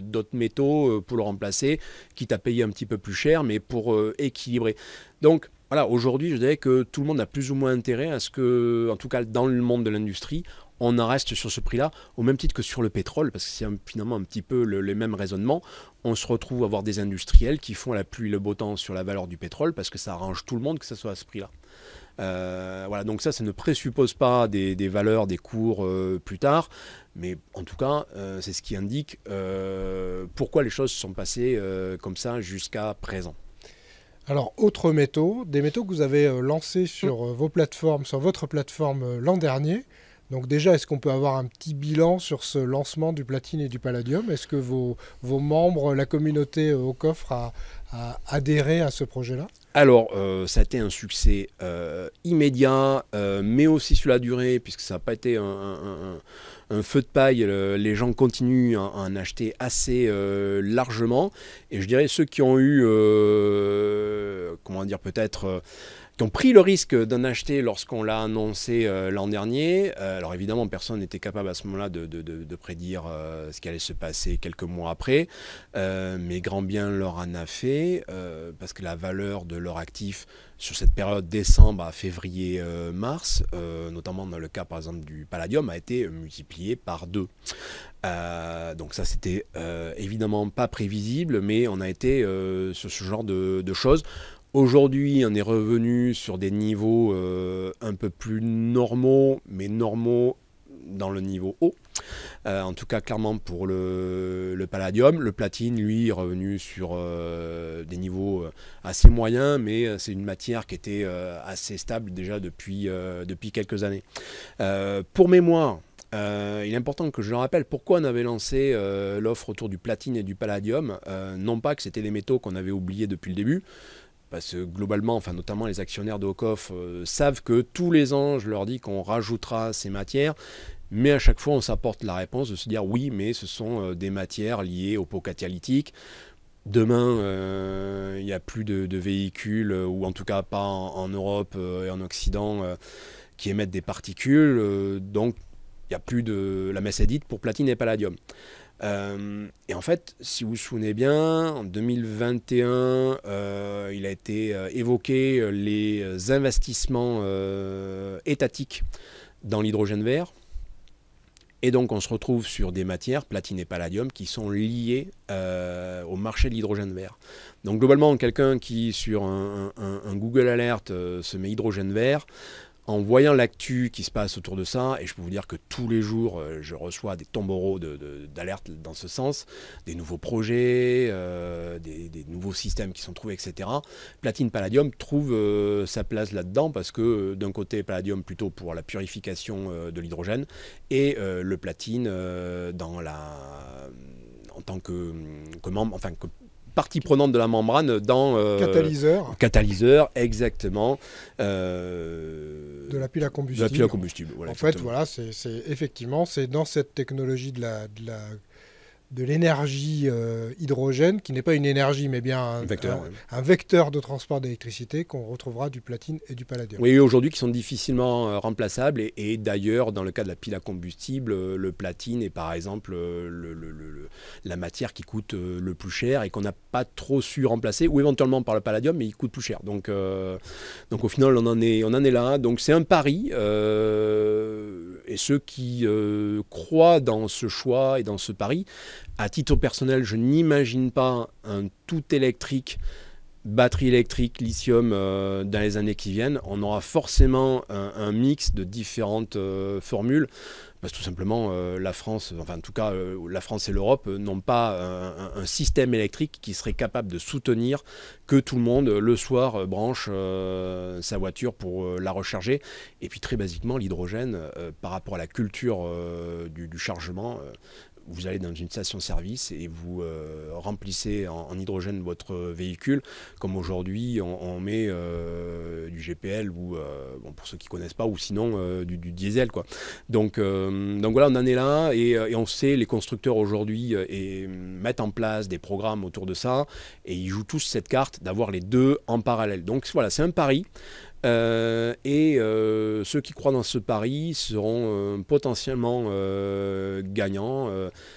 d'autres métaux pour le remplacer, quitte à payer un petit peu plus cher, mais pour équilibrer. Donc voilà, aujourd'hui, je dirais que tout le monde a plus ou moins intérêt à ce que, en tout cas dans le monde de l'industrie, on en reste sur ce prix-là, au même titre que sur le pétrole, parce que c'est finalement un petit peu le, même raisonnement. On se retrouve à avoir des industriels qui font la pluie le beau temps sur la valeur du pétrole, parce que ça arrange tout le monde que ce soit à ce prix-là. Euh, voilà, donc ça, ça ne présuppose pas des, valeurs, des cours euh, plus tard, mais en tout cas, euh, c'est ce qui indique pourquoi les choses sont passées comme ça jusqu'à présent. Alors, autres métaux, des métaux que vous avez lancés sur vos plateformes, sur votre plateforme l'an dernier. Donc déjà, est-ce qu'on peut avoir un petit bilan sur ce lancement du platine et du palladium Est-ce que vos, membres, la communauté au coffre a adhéré à ce projet-là alors, euh, ça a été un succès euh, immédiat, euh, mais aussi sur la durée, puisque ça n'a pas été un, feu de paille. les gens continuent à en acheter assez largement. Et je dirais ceux qui ont eu, comment dire, peut-être qui ont pris le risque d'en acheter lorsqu'on l'a annoncé euh, l'an dernier. Euh, alors évidemment, personne n'était capable à ce moment-là de, prédire euh, ce qui allait se passer quelques mois après, mais grand bien leur en a fait, parce que la valeur de leur actif sur cette période décembre à février-mars, notamment dans le cas par exemple du palladium, a été multipliée par deux. donc ça, c'était évidemment pas prévisible, mais on a été sur ce genre de choses. Aujourd'hui, on est revenu sur des niveaux euh, un peu plus normaux, mais normaux dans le niveau haut. Euh, en tout cas, clairement pour le, palladium. Le platine, lui, est revenu sur euh, des niveaux assez moyens, mais c'est une matière qui était assez stable déjà depuis, depuis quelques années. pour mémoire, il est important que je le rappelle pourquoi on avait lancé l'offre autour du platine et du palladium. non pas que c'était des métaux qu'on avait oubliés depuis le début, parce que globalement, enfin notamment les actionnaires de euh, savent que tous les ans, je leur dis qu'on rajoutera ces matières, mais à chaque fois, on s'apporte la réponse de se dire oui, mais ce sont euh, des matières liées au pot catalytique. Demain, euh, il n'y a plus de, véhicules, ou en tout cas pas en, Europe et en Occident, qui émettent des particules. donc, il n'y a plus de la dite pour platine et palladium. Euh, et en fait, si vous vous souvenez bien, en 2021, euh, il a été euh, évoqué les investissements étatiques dans l'hydrogène vert. Et donc, on se retrouve sur des matières, platine et palladium, qui sont liées au marché de l'hydrogène vert. Donc, globalement, quelqu'un qui, sur un, un Google Alert, se met hydrogène vert, en voyant l'actu qui se passe autour de ça, et je peux vous dire que tous les jours, euh, je reçois des tombereaux d'alerte dans ce sens, des nouveaux projets, euh, des, nouveaux systèmes qui sont trouvés, etc. Platine Palladium trouve euh, sa place là-dedans parce que d'un côté, Palladium plutôt pour la purification de l'hydrogène et le platine dans la en tant que, enfin que partie prenante de la membrane dans... Euh, catalyseur. Catalyseur, exactement. Euh, de la pile à combustible. De la pile à combustible, voilà, En fait, voilà, c'est effectivement, c'est dans cette technologie de la, de la de l'énergie euh, hydrogène, qui n'est pas une énergie, mais bien un vecteur, de transport d'électricité qu'on retrouvera du platine et du palladium. Oui, aujourd'hui qui sont difficilement euh, remplaçables. Et, d'ailleurs, dans le cas de la pile à combustible, euh, le platine est par exemple la matière qui coûte le plus cher et qu'on n'a pas trop su remplacer, ou éventuellement par le palladium, mais il coûte plus cher. Donc, donc au final, on en est, on en est là. Donc c'est un pari. et ceux qui croient dans ce choix et dans ce pari, à titre personnel, je n'imagine pas un tout électrique, batterie électrique, lithium euh, dans les années qui viennent. On aura forcément un, mix de différentes euh, formules. Parce que tout simplement, euh, la France, enfin en tout cas, la France et l'Europe n'ont pas un, système électrique qui serait capable de soutenir que tout le monde, le soir, branche sa voiture pour la recharger. Et puis très basiquement, l'hydrogène, par rapport à la culture du, chargement, vous allez dans une station-service et vous euh, remplissez en, hydrogène votre véhicule, comme aujourd'hui on, met euh, du GPL ou euh, pour ceux qui connaissent pas, ou sinon du, diesel quoi. Donc, donc voilà, on en est là et, et on sait les constructeurs aujourd'hui et mettent en place des programmes autour de ça et ils jouent tous cette carte d'avoir les deux en parallèle. Donc voilà, c'est un pari. Euh, et euh, ceux qui croient dans ce pari seront euh, potentiellement gagnants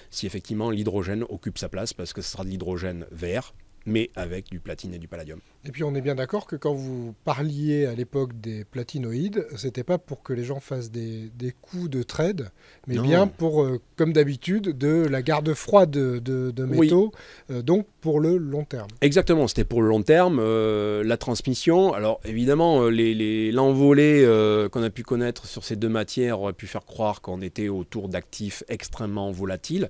si effectivement l'hydrogène occupe sa place, parce que ce sera de l'hydrogène vert, mais avec du platine et du palladium. Et puis on est bien d'accord que quand vous parliez à l'époque des platinoïdes, ce n'était pas pour que les gens fassent des, des coups de trade, mais bien pour, euh, comme d'habitude, de la garde froide de, de métaux, euh, donc pour le long terme. Exactement, c'était pour le long terme, euh, la transmission. Alors évidemment, l'envolée qu'on a pu connaître sur ces deux matières aurait pu faire croire qu'on était autour d'actifs extrêmement volatiles.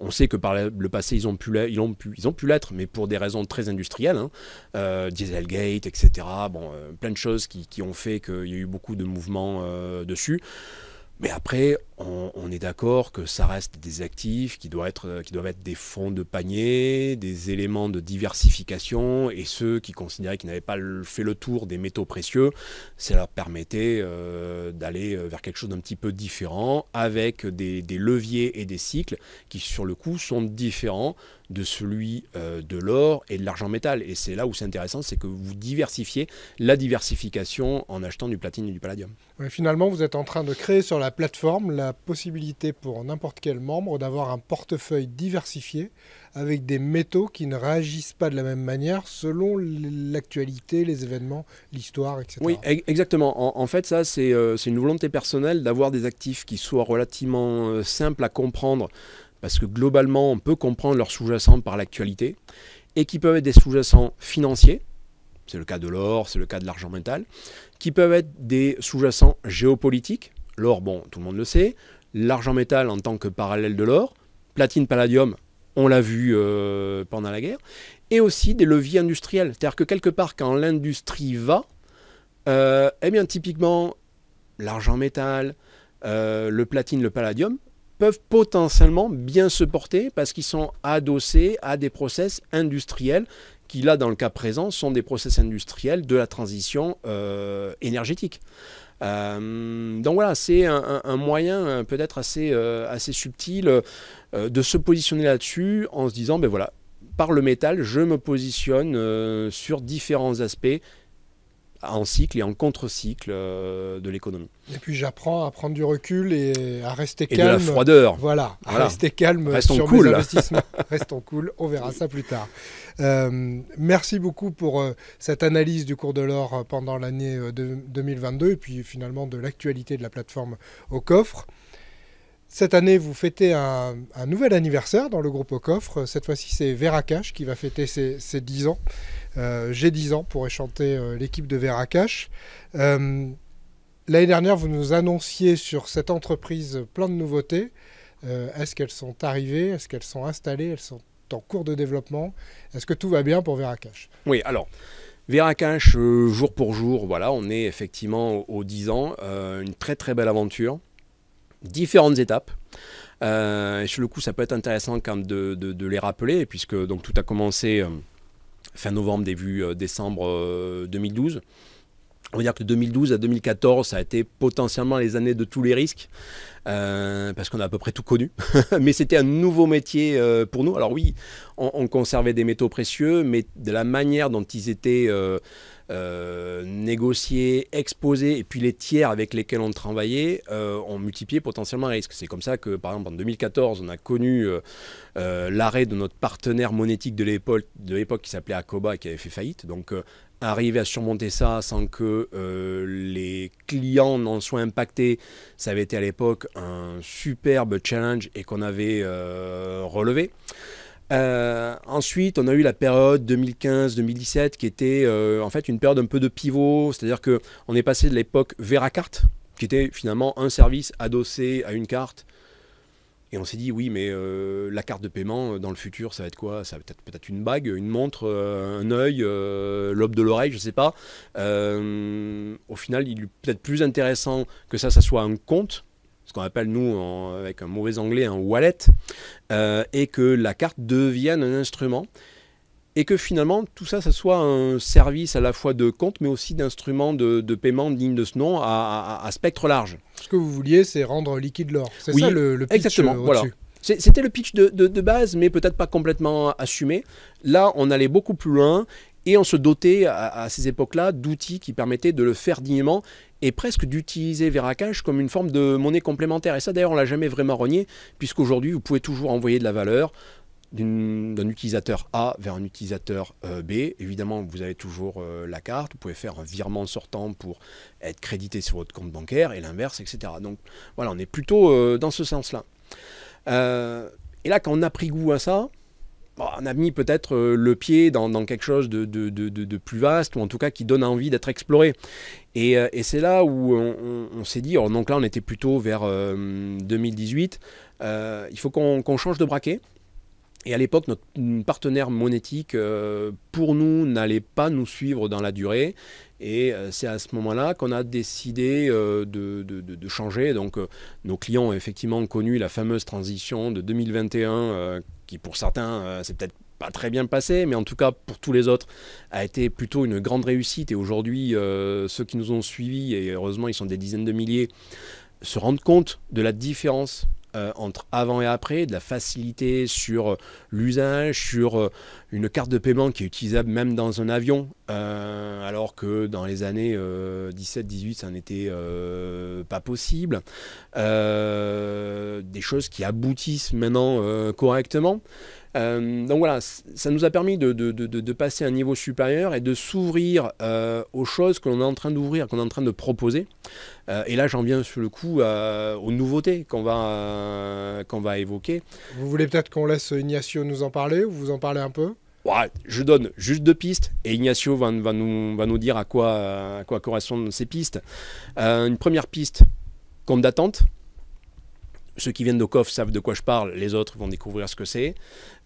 On sait que par le passé, ils ont pu l'être, mais pour des raisons très industrielles. Hein. Euh, Dieselgate, etc. Bon, euh, plein de choses qui, qui ont fait qu'il y a eu beaucoup de mouvements euh, dessus. Mais après, on, est d'accord que ça reste des actifs qui doivent, être, des fonds de panier, des éléments de diversification, et ceux qui considéraient qu'ils n'avaient pas fait le tour des métaux précieux, ça leur permettait euh, d'aller euh, vers quelque chose d'un petit peu différent, avec des, leviers et des cycles qui, sur le coup, sont différents de celui euh, de l'or et de l'argent métal. Et c'est là où c'est intéressant, c'est que vous diversifiez la diversification en achetant du platine et du palladium. finalement, vous êtes en train de créer sur la plateforme la possibilité pour n'importe quel membre d'avoir un portefeuille diversifié avec des métaux qui ne réagissent pas de la même manière selon l'actualité, les événements, l'histoire, etc. Oui, exactement. En, fait, ça, euh, c'est une volonté personnelle d'avoir des actifs qui soient relativement euh, simples à comprendre parce que globalement, on peut comprendre leurs sous-jacents par l'actualité et qui peuvent être des sous-jacents financiers c'est le cas de l'or, c'est le cas de l'argent mental. qui peuvent être des sous-jacents géopolitiques, L'or, bon, tout le monde le sait. L'argent métal en tant que parallèle de l'or. Platine, palladium, on l'a vu euh, pendant la guerre. Et aussi des leviers industriels. C'est-à-dire que quelque part, quand l'industrie va, euh, eh bien, typiquement, l'argent métal, euh, le platine, le palladium, peuvent potentiellement bien se porter parce qu'ils sont adossés à des process industriels qui, là, dans le cas présent, sont des process industriels de la transition énergétique. Euh, donc voilà, c'est un, moyen euh, peut-être assez, euh, assez subtil de se positionner là-dessus en se disant, ben voilà, par le métal, je me positionne sur différents aspects en cycle et en contre-cycle euh, de l'économie. Et puis j'apprends à prendre du recul et à rester calme. Et de la froideur. Voilà, à rester calme Restons sur cool. investissements. [LAUGHS] Restons cool, on verra ça plus tard. Euh, merci beaucoup pour euh, cette analyse du cours de l'or pendant l'année 2022 et puis finalement de l'actualité de la plateforme au coffre. Cette année, vous fêtez un, nouvel anniversaire dans le groupe au coffre. Cette fois-ci, c'est Vera Cash qui va fêter ses, ses 10 ans. Euh, j'ai 10 ans, pour échanter euh, l'équipe de Veracash. Euh, l'année dernière, vous nous annonciez sur cette entreprise plein de nouveautés. Est-ce qu'elles sont arrivées Est-ce qu'elles sont installées Elles sont en cours de développement Est-ce que tout va bien pour Veracash Oui, alors. Veracash, jour pour jour, voilà, on est effectivement aux, 10 ans, une très très belle aventure, différentes étapes. et sur le coup, ça peut être intéressant quand de, de les rappeler, puisque donc tout a commencé fin novembre, début euh, décembre 2012. Euh, on va dire que de 2012 à 2014, ça a été potentiellement les années de tous les risques, euh, parce qu'on a à peu près tout connu. [LAUGHS] mais c'était un nouveau métier euh, pour nous. Alors oui, on, conservait des métaux précieux, mais de la manière dont ils étaient euh, négociés, exposés, et puis les tiers avec lesquels on travaillait, on multipliait potentiellement les risques. C'est comme ça que, par exemple, en 2014, on a connu l'arrêt de notre partenaire monétique de l'époque qui s'appelait Acoba et qui avait fait faillite. Donc arriver à surmonter ça sans que euh, les clients n'en soient impactés, ça avait été à l'époque un superbe challenge et qu'on avait euh, relevé. Euh, ensuite, on a eu la période 2015-2017 qui était en fait une période un peu de pivot, c'est-à-dire qu'on est passé de l'époque Veracarte, qui était finalement un service adossé à une carte et on s'est dit, oui, mais euh, la carte de paiement, euh, dans le futur, ça va être quoi Ça va être peut-être une bague, une montre, euh, un œil, l'aube de l'oreille, je ne sais pas. au final, il est peut-être plus intéressant que ça, ça soit un compte, ce qu'on appelle, nous, avec un mauvais anglais, un wallet, et que la carte devienne un instrument et que finalement tout ça, ça soit un service à la fois de compte, mais aussi d'instrument de, de, paiement digne de ce nom à, spectre large. Ce que vous vouliez, c'est rendre liquide l'or. C'est ça le, le pitch exactement, euh, voilà. C'était le pitch de, base, mais peut-être pas complètement assumé. Là, on allait beaucoup plus loin et on se dotait à, ces époques-là d'outils qui permettaient de le faire dignement et presque d'utiliser Veracash comme une forme de monnaie complémentaire. Et ça d'ailleurs on l'a jamais vraiment renié, puisqu'aujourd'hui vous pouvez toujours envoyer de la valeur d'un utilisateur A vers un utilisateur euh, B. Évidemment, vous avez toujours euh, la carte, vous pouvez faire un virement sortant pour être crédité sur votre compte bancaire et l'inverse, etc. Donc voilà, on est plutôt euh, dans ce sens-là. et là, quand on a pris goût à ça, bah, on a mis peut-être le pied dans, quelque chose de, plus vaste ou en tout cas qui donne envie d'être exploré. Et, c'est là où on, s'est dit, oh, donc là on était plutôt vers 2018, il faut qu'on change de braquet. Et à l'époque, notre partenaire monétique, euh, pour nous, n'allait pas nous suivre dans la durée. Et euh, c'est à ce moment-là qu'on a décidé euh, de, changer. Donc, nos clients ont effectivement connu la fameuse transition de 2021, qui pour certains, c'est peut-être pas très bien passé, mais en tout cas pour tous les autres, a été plutôt une grande réussite. Et aujourd'hui, ceux qui nous ont suivis, et heureusement ils sont des dizaines de milliers, se rendent compte de la différence euh, entre avant et après, de la facilité sur euh, l'usage, sur euh, une carte de paiement qui est utilisable même dans un avion, alors que dans les années 17-18, ça n'était pas possible. des choses qui aboutissent maintenant correctement. Euh, donc voilà, ça nous a permis de, passer à un niveau supérieur et de s'ouvrir euh, aux choses que l'on est en train d'ouvrir, qu'on est en train de proposer. Euh, et là, j'en viens sur le coup aux nouveautés qu'on va, qu'on va évoquer. Vous voulez peut-être qu'on laisse Ignacio nous en parler ou vous en parlez un peu je donne juste deux pistes et Ignacio va, va, nous, va nous, dire à quoi, à quoi correspondent ces pistes. une première piste, compte d'attente ceux qui viennent coffre savent de quoi je parle, les autres vont découvrir ce que c'est.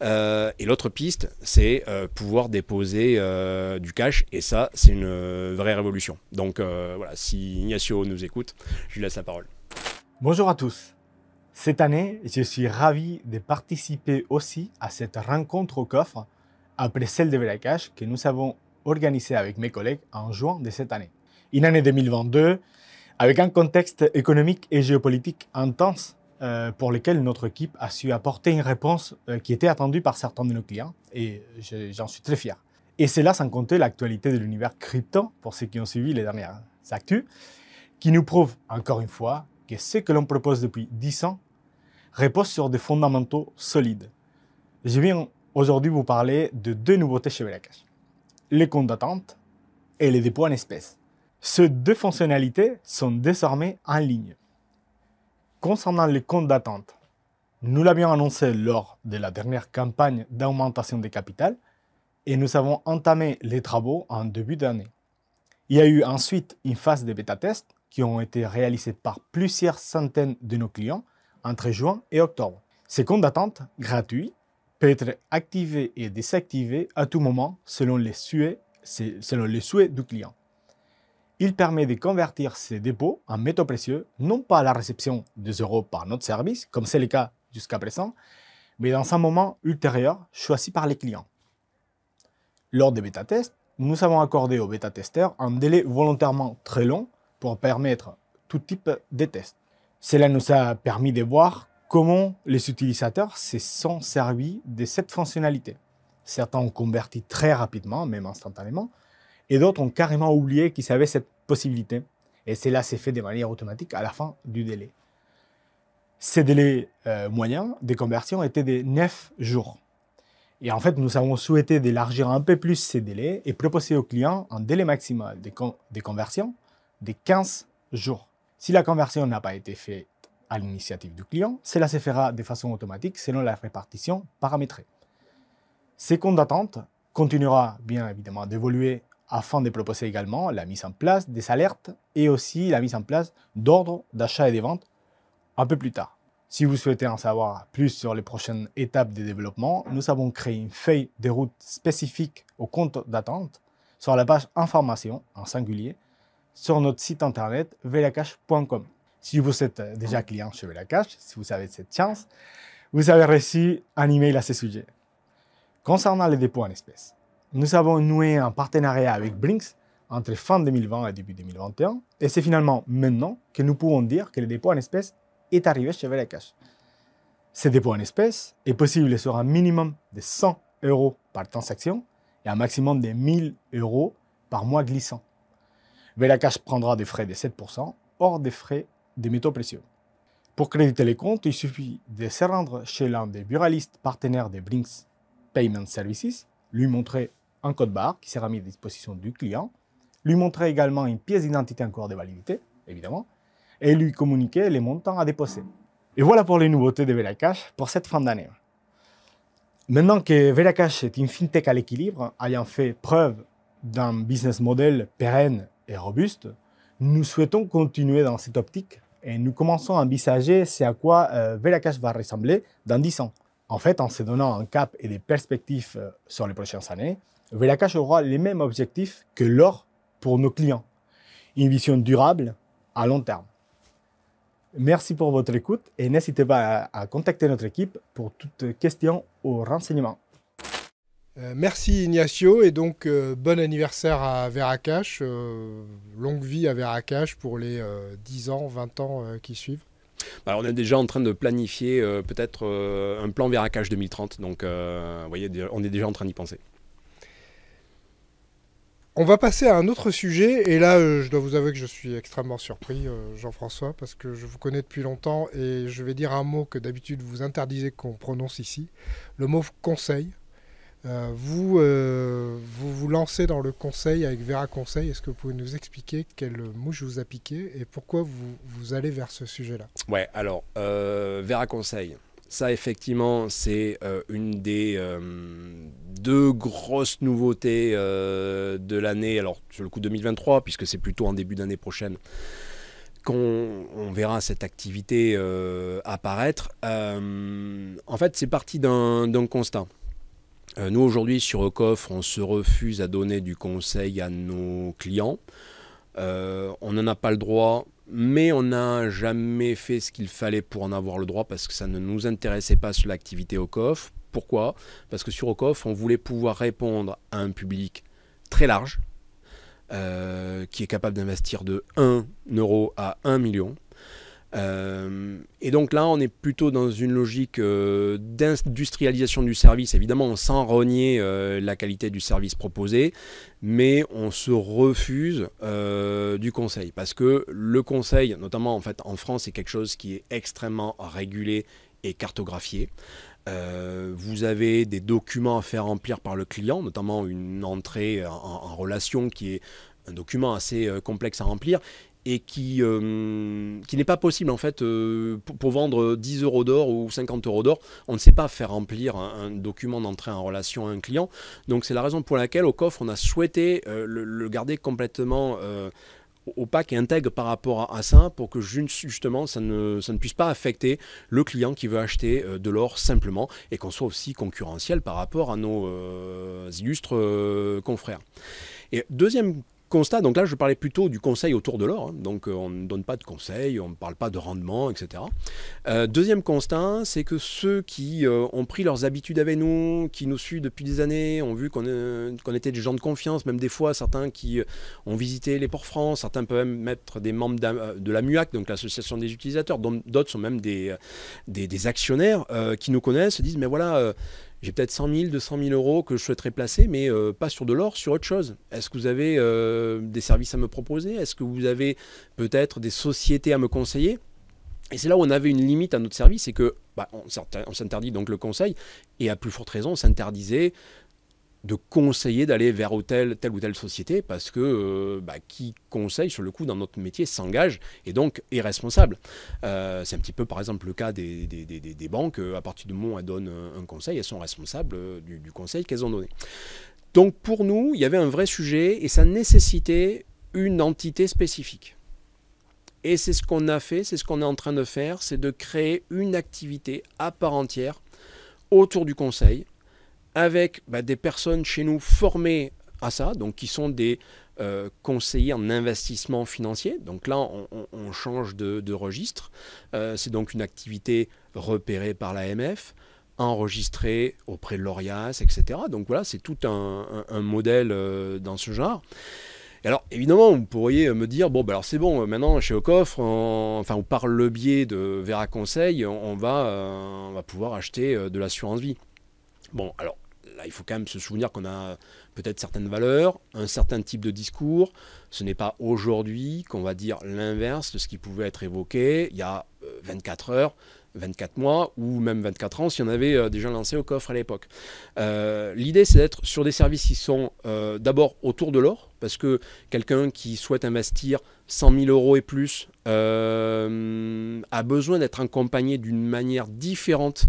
Euh, et l'autre piste, c'est euh, pouvoir déposer euh, du cash, et ça, c'est une vraie révolution. Donc voilà, si Ignacio nous écoute, je lui laisse la parole. Bonjour à tous. Cette année, je suis ravi de participer aussi à cette rencontre au coffre, après celle de Veracash que nous avons organisée avec mes collègues en juin de cette année. Une année 2022, avec un contexte économique et géopolitique intense euh, pour lesquels notre équipe a su apporter une réponse euh, qui était attendue par certains de nos clients et j'en suis très fier. Et c'est là sans compter l'actualité de l'univers crypto pour ceux qui ont suivi les dernières actus, qui nous prouve encore une fois que ce que l'on propose depuis 10 ans repose sur des fondamentaux solides. Je viens aujourd'hui vous parler de deux nouveautés chez Belacash, les comptes d'attente et les dépôts en espèces. Ces deux fonctionnalités sont désormais en ligne. Concernant les comptes d'attente, nous l'avions annoncé lors de la dernière campagne d'augmentation des capital et nous avons entamé les travaux en début d'année. Il y a eu ensuite une phase de bêta test qui ont été réalisés par plusieurs centaines de nos clients entre juin et octobre. Ces comptes d'attente gratuits peuvent être activés et désactivés à tout moment selon selon les souhaits du client. Il permet de convertir ces dépôts en métaux précieux, non pas à la réception des euros par notre service, comme c'est le cas jusqu'à présent, mais dans un moment ultérieur choisi par les clients. Lors des bêta-tests, nous avons accordé aux bêta-testeurs un délai volontairement très long pour permettre tout type de tests. Cela nous a permis de voir comment les utilisateurs se sont servis de cette fonctionnalité. Certains ont converti très rapidement, même instantanément, et d'autres ont carrément oublié qu'ils avaient cette possibilité. Et cela s'est fait de manière automatique à la fin du délai. Ces délais euh, moyens de conversion étaient de 9 jours. Et en fait, nous avons souhaité d'élargir un peu plus ces délais et proposer aux clients un délai maximal de conversion de 15 jours. Si la conversion n'a pas été faite à l'initiative du client, cela se fera de façon automatique selon la répartition paramétrée. Ces comptes d'attente continuera bien évidemment d'évoluer afin de proposer également la mise en place des alertes et aussi la mise en place d'ordres d'achat et de ventes un peu plus tard. Si vous souhaitez en savoir plus sur les prochaines étapes de développement, nous avons créé une feuille de route spécifique au compte d'attente sur la page Information en singulier sur notre site internet velacash.com. Si vous êtes déjà client chez Velacash, si vous avez cette chance, vous avez reçu un email à ce sujet. Concernant les dépôts en espèces, nous avons noué un partenariat avec Brinks entre fin 2020 et début 2021. Et c'est finalement maintenant que nous pouvons dire que le dépôt en espèces est arrivé chez Velacash. Ce dépôt en espèces est possible sur un minimum de 100 euros par transaction et un maximum de 1000 euros par mois glissant. Velacash prendra des frais de 7% hors des frais des métaux précieux. Pour créditer les comptes, il suffit de se rendre chez l'un des buralistes partenaires de Brinks Payment Services, lui montrer un code barre qui sera mis à disposition du client, lui montrer également une pièce d'identité en cours de validité, évidemment, et lui communiquer les montants à déposer. Et voilà pour les nouveautés de Veracash pour cette fin d'année. Maintenant que Veracash est une fintech à l'équilibre, ayant fait preuve d'un business model pérenne et robuste, nous souhaitons continuer dans cette optique et nous commençons à envisager c'est à quoi euh, Veracash va ressembler dans 10 ans. En fait, en se donnant un cap et des perspectives euh, sur les prochaines années, Veracash aura les mêmes objectifs que l'or pour nos clients. Une vision durable à long terme. Merci pour votre écoute et n'hésitez pas à, contacter notre équipe pour toute question ou renseignement. Euh, merci Ignacio et donc euh, bon anniversaire à Veracash, euh, longue vie à Veracash pour les 10 ans, 20 ans qui suivent. Bah, on est déjà en train de planifier peut-être un plan Veracash 2030, donc vous voyez, on est déjà en train d'y penser. On va passer à un autre sujet, et là euh, je dois vous avouer que je suis extrêmement surpris, euh, Jean-François, parce que je vous connais depuis longtemps et je vais dire un mot que d'habitude vous interdisez qu'on prononce ici, le mot conseil. Euh, vous, vous lancez dans le conseil avec Vera Conseil, est-ce que vous pouvez nous expliquer quelle mouche vous a piqué et pourquoi vous, vous allez vers ce sujet-là Ouais, alors Vera Conseil, ça, effectivement, c'est euh, une des euh, deux grosses nouveautés euh, de l'année, alors sur le coup 2023, puisque c'est plutôt en début d'année prochaine qu'on verra cette activité apparaître. en fait, c'est parti d'un constat. nous, aujourd'hui, sur Ecoffre, on se refuse à donner du conseil à nos clients. on n'en a pas le droit mais on n'a jamais fait ce qu'il fallait pour en avoir le droit parce que ça ne nous intéressait pas sur l'activité au Pourquoi Parce que sur OCOF, on voulait pouvoir répondre à un public très large euh, qui est capable d'investir de 1 euro à 1 million. Euh, et donc là, on est plutôt dans une logique euh, d'industrialisation du service, évidemment, sans renier euh, la qualité du service proposé, mais on se refuse du conseil, parce que le conseil, notamment en fait en France, est quelque chose qui est extrêmement régulé et cartographié. vous avez des documents à faire remplir par le client, notamment une entrée en, relation qui est un document assez complexe à remplir et qui, euh, qui n'est pas possible en fait euh, pour, vendre 10 euros d'or ou 50 euros d'or. On ne sait pas faire remplir un, document d'entrée en relation à un client. Donc c'est la raison pour laquelle au coffre on a souhaité euh, le, garder complètement opaque et intègre par rapport à, ça pour que justement ça ne, ça ne puisse pas affecter le client qui veut acheter de l'or simplement et qu'on soit aussi concurrentiel par rapport à nos illustres confrères. Et deuxième constat, donc là je parlais plutôt du conseil autour de l'or, hein. donc euh, on ne donne pas de conseils, on ne parle pas de rendement, etc. Euh, deuxième constat, c'est que ceux qui euh, ont pris leurs habitudes avec nous, qui nous suivent depuis des années, ont vu qu'on était des gens de confiance, même des fois certains qui ont visité les ports francs, certains peuvent même être des membres de la MUAC, donc l'association des utilisateurs, d'autres sont même des, des, des actionnaires qui nous connaissent, se disent mais voilà j'ai peut-être 100 000, 200 000 euros que je souhaiterais placer, mais euh, pas sur de l'or, sur autre chose. Est-ce que vous avez euh, des services à me proposer Est-ce que vous avez peut-être des sociétés à me conseiller Et c'est là où on avait une limite à notre service, c'est que bah, on s'interdit donc le conseil, et à plus forte raison, on s'interdisait de conseiller d'aller vers telle, ou telle société parce que euh, bah, qui conseille sur le coup dans notre métier s'engage et donc est responsable. Euh, c'est un petit peu par exemple le cas des, des, banques. Euh, à partir du moment où elles donnent un, conseil, elles sont responsables du, du conseil qu'elles ont donné. Donc pour nous, il y avait un vrai sujet et ça nécessitait une entité spécifique. Et c'est ce qu'on a fait, c'est ce qu'on est en train de faire, c'est de créer une activité à part entière autour du conseil, avec bah, des personnes chez nous formées à ça, donc qui sont des euh, conseillers en investissement financier. Donc là, on, change de, registre. Euh, c'est donc une activité repérée par l'AMF, enregistrée auprès de l'ORIAS, etc. Donc voilà, c'est tout un, modèle euh, dans ce genre. alors évidemment, vous pourriez me dire, bon, bah, alors c'est bon, maintenant chez Ocoffre, enfin enfin, par le biais de Vera Conseil, on, va, on va pouvoir acheter de l'assurance vie. Bon, alors il faut quand même se souvenir qu'on a peut-être certaines valeurs, un certain type de discours. Ce n'est pas aujourd'hui qu'on va dire l'inverse de ce qui pouvait être évoqué il y a 24 euh, heures, 24 mois ou même 24 ans si on avait euh, déjà lancé au coffre à l'époque. Euh, l'idée, c'est d'être sur des services qui sont d'abord autour de l'or, parce que quelqu'un qui souhaite investir 100 000 euros et plus a besoin d'être accompagné d'une manière différente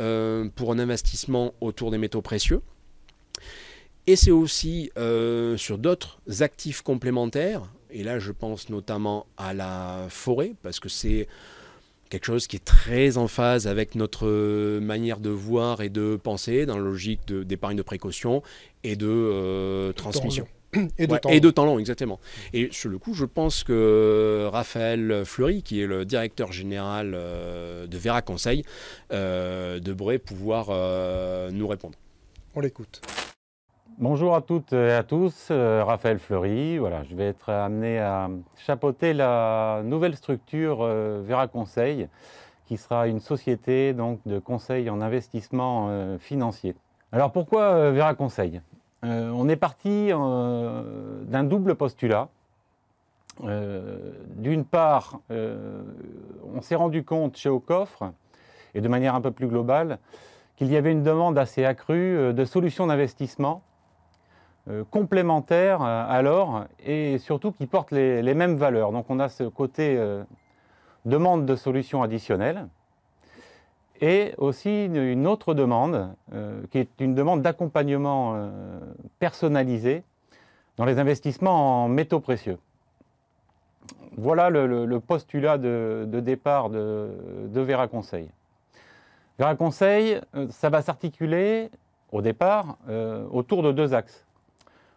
euh, pour un investissement autour des métaux précieux. Et c'est aussi euh, sur d'autres actifs complémentaires, et là je pense notamment à la forêt, parce que c'est quelque chose qui est très en phase avec notre manière de voir et de penser dans la logique d'épargne de, précaution et de euh, transmission. [CLEARS THROAT] et, de temps long, exactement. Et sur le coup, je pense que Raphaël Fleury, qui est le directeur général euh, de Vera Conseil, euh, devrait pouvoir euh, nous répondre. On l'écoute. Bonjour à toutes et à tous, Raphaël Fleury. je vais être amené à chapeauter la nouvelle structure Vera Conseil, qui sera une société donc, de conseil en investissement financier. Alors pourquoi Vera Conseil euh, on est parti euh, d'un double postulat. Euh, d'une part, on s'est rendu compte chez OCOFRE, et de manière un peu plus globale, qu'il y avait une demande assez accrue de solutions d'investissement complémentaires alors et surtout qui portent les, mêmes valeurs. Donc on a ce côté demande de solutions additionnelles et aussi une autre demande, euh, qui est une demande d'accompagnement euh, personnalisé dans les investissements en métaux précieux. Voilà le, postulat de, départ de, Vera Conseil. Vera Conseil, euh, ça va s'articuler au départ autour de deux axes.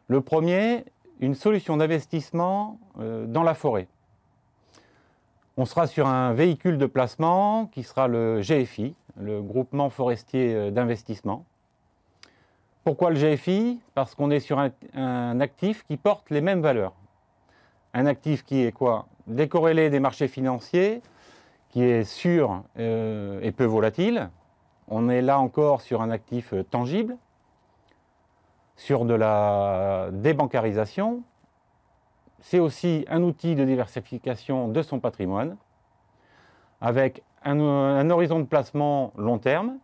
Le premier, une solution d'investissement dans la forêt. On sera sur un véhicule de placement qui sera le GFI, le groupement forestier euh, d'investissement. Pourquoi le GFI Parce qu'on est sur un, actif qui porte les mêmes valeurs. Un actif qui est quoi Décorrélé des marchés financiers, qui est sûr euh, et peu volatile. On est là encore sur un actif euh, tangible, sur de la débancarisation, c'est aussi un outil de diversification de son patrimoine, avec un, horizon de placement long terme,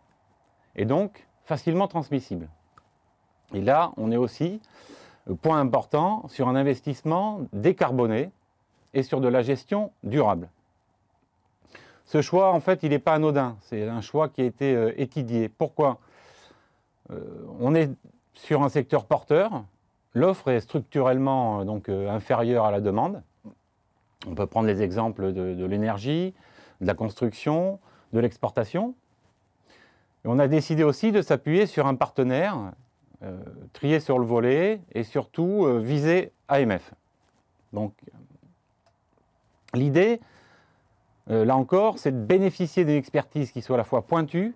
et donc facilement transmissible. Et là, on est aussi, euh, point important, sur un investissement décarboné et sur de la gestion durable. Ce choix, en fait, il n'est pas anodin, c'est un choix qui a été euh, étudié. Pourquoi euh, On est sur un secteur porteur, L'offre est structurellement euh, donc, euh, inférieure à la demande. On peut prendre les exemples de, l'énergie, de la construction, de l'exportation. on a décidé aussi de s'appuyer sur un partenaire, euh, trié sur le volet et surtout visé AMF. Donc l'idée, là encore, c'est de bénéficier d'une expertise qui soit à la fois pointue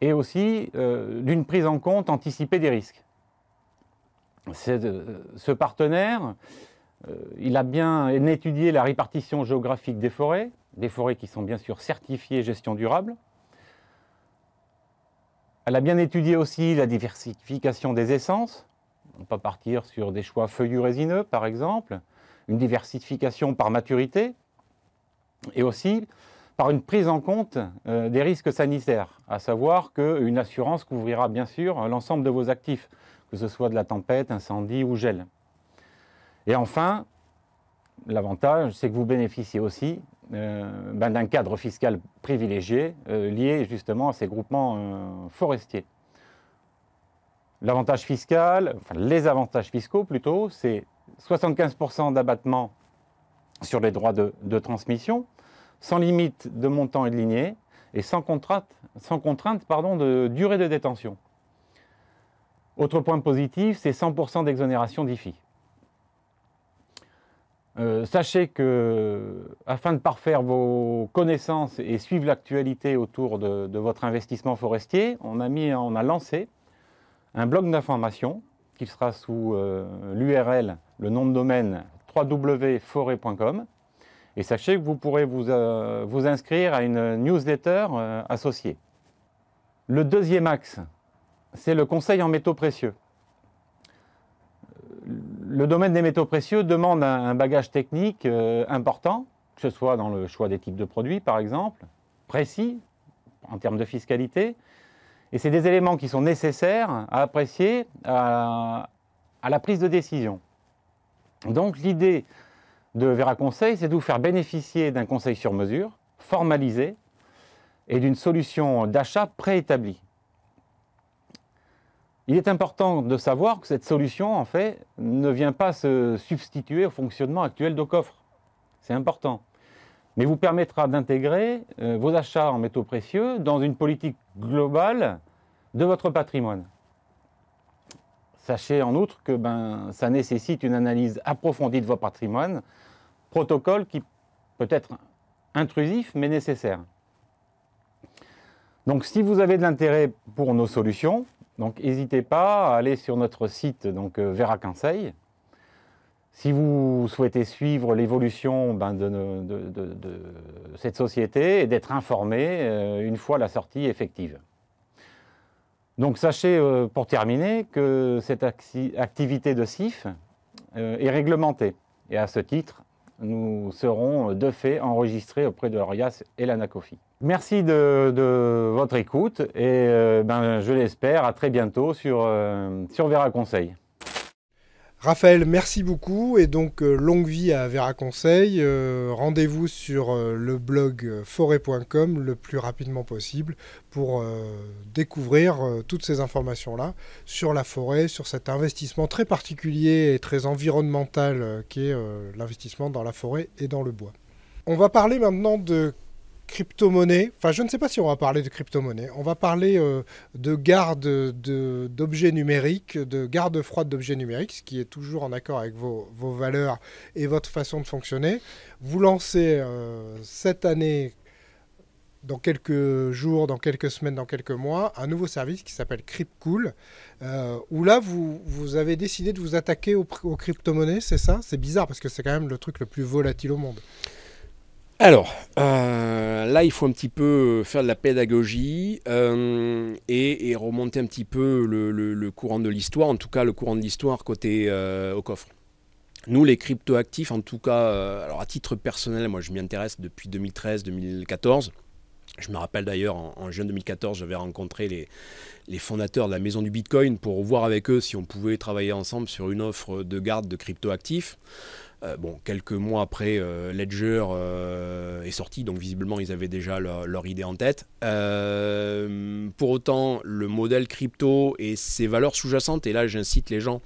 et aussi d'une prise en compte anticipée des risques. Euh, ce partenaire, euh, il a bien étudié la répartition géographique des forêts, des forêts qui sont bien sûr certifiées gestion durable. Elle a bien étudié aussi la diversification des essences. On peut partir sur des choix feuillus résineux, par exemple, une diversification par maturité, et aussi par une prise en compte euh, des risques sanitaires, à savoir qu'une assurance couvrira bien sûr l'ensemble de vos actifs, que ce soit de la tempête, incendie ou gel. Et enfin, l'avantage, c'est que vous bénéficiez aussi euh, ben, d'un cadre fiscal privilégié euh, lié justement à ces groupements euh, forestiers. L'avantage fiscal, enfin, les avantages fiscaux plutôt, c'est 75% d'abattement sur les droits de, transmission, sans limite de montant et de lignée, et sans contrainte, de durée de détention. Autre point positif, c'est 100% d'exonération d'IFI. Euh, sachez que, afin de parfaire vos connaissances et suivre l'actualité autour de, votre investissement forestier, on a, mis, on a lancé un blog d'information qui sera sous euh, l'URL, le nom de domaine www.forêt.com. Et sachez que vous pourrez vous, euh, vous inscrire à une newsletter associée. Le deuxième axe c'est le conseil en métaux précieux. Le domaine des métaux précieux demande un, bagage technique euh, important, que ce soit dans le choix des types de produits, par exemple, précis en termes de fiscalité. Et c'est des éléments qui sont nécessaires à apprécier à, à la prise de décision. Donc l'idée de Vera Conseil, c'est de vous faire bénéficier d'un conseil sur mesure, formalisé, et d'une solution d'achat préétablie. Il est important de savoir que cette solution, en fait, ne vient pas se substituer au fonctionnement actuel de Coffre. C'est important. Mais vous permettra d'intégrer euh, vos achats en métaux précieux dans une politique globale de votre patrimoine. Sachez en outre que ben, ça nécessite une analyse approfondie de votre patrimoine, protocole qui peut être intrusif mais nécessaire. Donc si vous avez de l'intérêt pour nos solutions, donc n'hésitez pas à aller sur notre site donc euh, Vera Conseil. Si vous souhaitez suivre l'évolution ben, de, cette société et d'être informé euh, une fois la sortie effective. Donc sachez euh, pour terminer que cette activité de CIF est réglementée. Et à ce titre, nous serons de fait enregistrés auprès de l'ORIAS et l'ANACOFI. Merci de, votre écoute et euh, ben, je l'espère à très bientôt sur, euh, sur Vera Conseil. Raphaël, merci beaucoup et donc euh, longue vie à Vera Conseil. Rendez-vous sur le blog forêt.com le plus rapidement possible pour découvrir toutes ces informations-là sur la forêt, sur cet investissement très particulier et très environnemental qui est l'investissement dans la forêt et dans le bois. On va parler maintenant de crypto-monnaie. Enfin, je ne sais pas si on va parler de crypto-monnaie. On va parler euh, de garde d'objets numériques, de garde froide d'objets numériques, ce qui est toujours en accord avec vos, valeurs et votre façon de fonctionner. Vous lancez euh, cette année, dans quelques jours, dans quelques semaines, dans quelques mois, un nouveau service qui s'appelle CryptCool, euh, où là, vous, avez décidé de vous attaquer aux, aux crypto-monnaies, c'est ça C'est bizarre parce que c'est quand même le truc le plus volatile au monde. Alors, euh, là, il faut un petit peu faire de la pédagogie euh, et, remonter un petit peu le, courant de l'histoire, en tout cas le courant de l'histoire côté euh, au coffre. Nous, les cryptoactifs, en tout cas, alors à titre personnel, moi je m'y intéresse depuis 2013-2014. Je me rappelle d'ailleurs, en, juin 2014, j'avais rencontré les, fondateurs de la maison du Bitcoin pour voir avec eux si on pouvait travailler ensemble sur une offre de garde de cryptoactifs. actifs euh, bon, quelques mois après, euh, Ledger euh, est sorti, donc visiblement ils avaient déjà leur, idée en tête. pour autant, le modèle crypto et ses valeurs sous-jacentes, et là j'incite les gens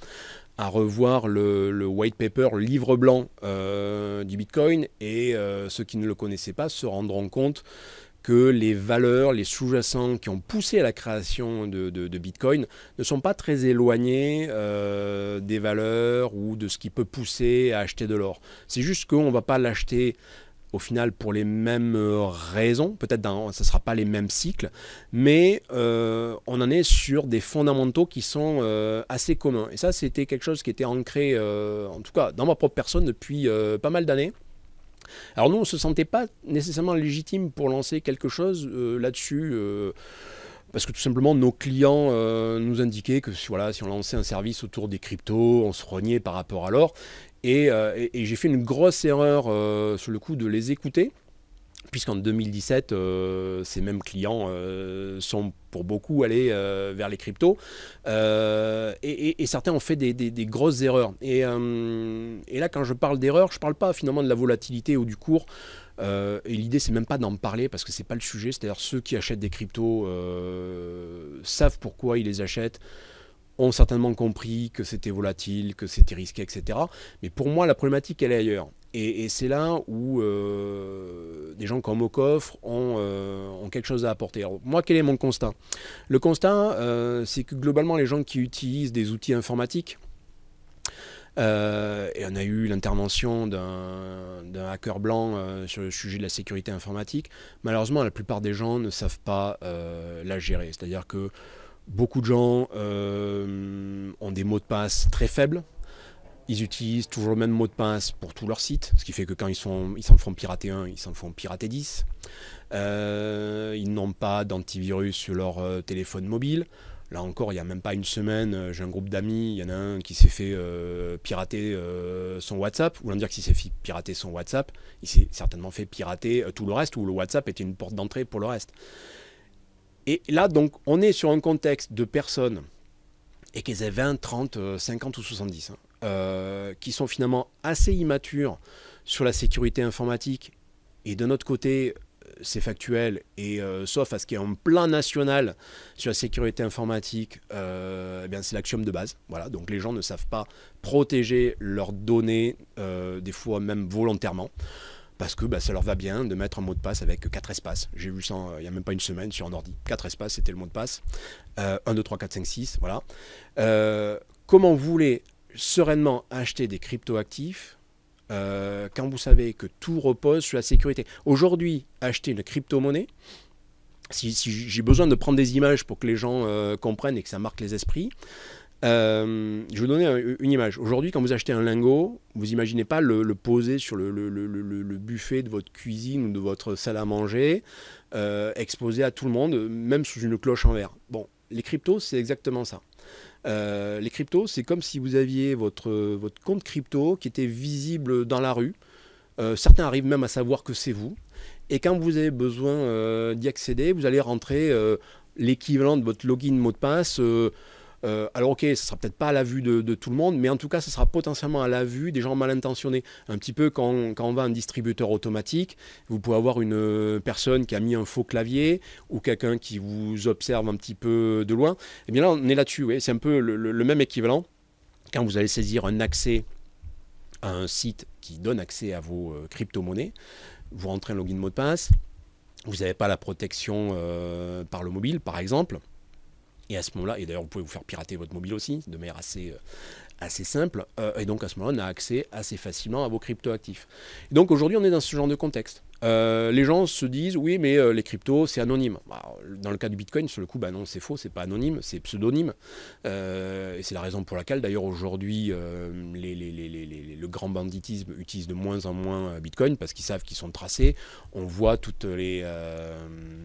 à revoir le, le, white paper, le livre blanc du Bitcoin, et ceux qui ne le connaissaient pas se rendront compte que les valeurs, les sous-jacents qui ont poussé à la création de, Bitcoin ne sont pas très éloignés euh, des valeurs ou de ce qui peut pousser à acheter de l'or. C'est juste qu'on ne va pas l'acheter au final pour les mêmes euh, raisons, peut-être ce ne sera pas les mêmes cycles, mais euh, on en est sur des fondamentaux qui sont assez communs. Et ça, c'était quelque chose qui était ancré, en tout cas dans ma propre personne, depuis pas mal d'années. Alors nous, on ne se sentait pas nécessairement légitime pour lancer quelque chose euh, là-dessus. Euh, parce que tout simplement, nos clients euh, nous indiquaient que voilà, si on lançait un service autour des cryptos, on se reniait par rapport à l'or. et j'ai fait une grosse erreur sur le coup de les écouter puisqu'en 2017, euh, ces mêmes clients euh, sont pour beaucoup allés euh, vers les cryptos. Et, certains ont fait des, grosses erreurs. Et, là, quand je parle d'erreurs, je ne parle pas finalement de la volatilité ou du cours. et l'idée, c'est même pas d'en parler parce que ce n'est pas le sujet. C'est-à-dire ceux qui achètent des cryptos savent pourquoi ils les achètent ont certainement compris que c'était volatile, que c'était risqué, etc. Mais pour moi, la problématique, elle est ailleurs. Et, c'est là où euh, des gens comme Mokoff ont, euh, ont, quelque chose à apporter. moi, quel est mon constat Le constat, euh, c'est que globalement, les gens qui utilisent des outils informatiques, et on a eu l'intervention d'un hacker blanc sur le sujet de la sécurité informatique, malheureusement, la plupart des gens ne savent pas la gérer. C'est-à-dire que beaucoup de gens ont des mots de passe très faibles ils utilisent toujours le même mot de passe pour tous leurs sites, ce qui fait que quand ils s'en ils font pirater un, ils s'en font pirater 10. Euh, ils n'ont pas d'antivirus sur leur euh, téléphone mobile. Là encore, il n'y a même pas une semaine, euh, j'ai un groupe d'amis, il y en a un qui s'est fait pirater son WhatsApp, ou l'un dire qu'il s'est fait pirater son WhatsApp, il s'est certainement fait pirater tout le reste, où le WhatsApp était une porte d'entrée pour le reste. Et là, donc, on est sur un contexte de personnes, et qu'elles aient 20, 30, 50 ou 70. Euh, qui sont finalement assez immatures sur la sécurité informatique. Et de notre côté, euh, c'est factuel, et euh, sauf à ce qui est en plein national sur la sécurité informatique, eh bien c'est l'axiome de base. Voilà, donc les gens ne savent pas protéger leurs données, des fois même volontairement, parce que bah, ça leur va bien de mettre un mot de passe avec quatre espaces. J'ai vu ça il n'y a même pas une semaine sur un ordi. Quatre espaces, c'était le mot de passe. 1, 2, 3, 4, 5, 6, voilà. comment vous voulez sereinement acheter des cryptoactifs euh, quand vous savez que tout repose sur la sécurité. Aujourd'hui, acheter une crypto-monnaie, si, j'ai besoin de prendre des images pour que les gens euh, comprennent et que ça marque les esprits, euh, je vais vous donner une image. Aujourd'hui, quand vous achetez un lingot, vous imaginez pas le, poser sur le, buffet de votre cuisine ou de votre salle à manger, euh, exposé à tout le monde, même sous une cloche en verre. Bon, les cryptos, c'est exactement ça. Euh, les cryptos, c'est comme si vous aviez votre, votre compte crypto qui était visible dans la rue. Euh, certains arrivent même à savoir que c'est vous. Et quand vous avez besoin euh, d'y accéder, vous allez rentrer l'équivalent de votre login mot de passe. Euh, alors ok, ce sera peut-être pas à la vue de, tout le monde, mais en tout cas, ce sera potentiellement à la vue des gens mal intentionnés. Un petit peu quand, quand on va à un distributeur automatique, vous pouvez avoir une euh, personne qui a mis un faux clavier ou quelqu'un qui vous observe un petit peu de loin. Et eh bien là, on est là-dessus, c'est un peu le, même équivalent. Quand vous allez saisir un accès à un site qui donne accès à vos euh, crypto-monnaies, vous rentrez un login mot de passe, vous n'avez pas la protection par le mobile, par exemple. Et à ce moment-là, et d'ailleurs, vous pouvez vous faire pirater votre mobile aussi, de manière assez, euh, assez simple. Euh, et donc, à ce moment-là, on a accès assez facilement à vos actifs. Et donc, aujourd'hui, on est dans ce genre de contexte. Euh, les gens se disent oui, mais euh, les cryptos, c'est anonyme. Bah, dans le cas du Bitcoin, sur le coup, bah non, c'est faux, c'est pas anonyme, c'est pseudonyme. Euh, et c'est la raison pour laquelle, d'ailleurs, aujourd'hui, le grand banditisme utilise de moins en moins Bitcoin parce qu'ils savent qu'ils sont tracés. On voit toutes les.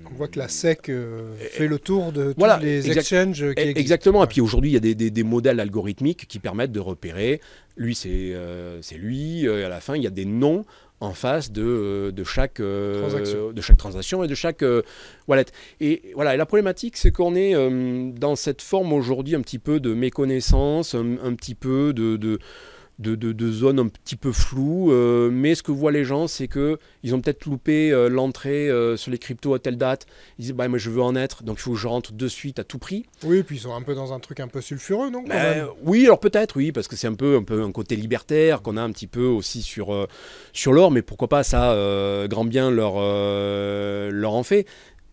On voit que la SEC fait le tour de tous les exchanges. Exactement. Et puis aujourd'hui, il y a des, modèles algorithmiques qui permettent de repérer lui c'est lui, et à la fin il y a des noms, en face de, euh, chaque, euh, transaction. de chaque transaction et de chaque euh, wallet. Et voilà, la problématique, c'est qu'on est, dans cette forme aujourd'hui un petit peu de méconnaissance, un, petit peu de de, zones un petit peu floues. Euh, mais ce que voient les gens, c'est qu'ils ont peut-être loupé euh, l'entrée euh, sur les cryptos à telle date. Ils disent, bah, mais je veux en être, donc je rentre de suite à tout prix. Oui, et puis ils sont un peu dans un truc un peu sulfureux, non ben, Oui, alors peut-être, oui, parce que c'est un peu, un peu un côté libertaire qu'on a un petit peu aussi sur, sur l'or, mais pourquoi pas ça, grand bien leur, leur en fait.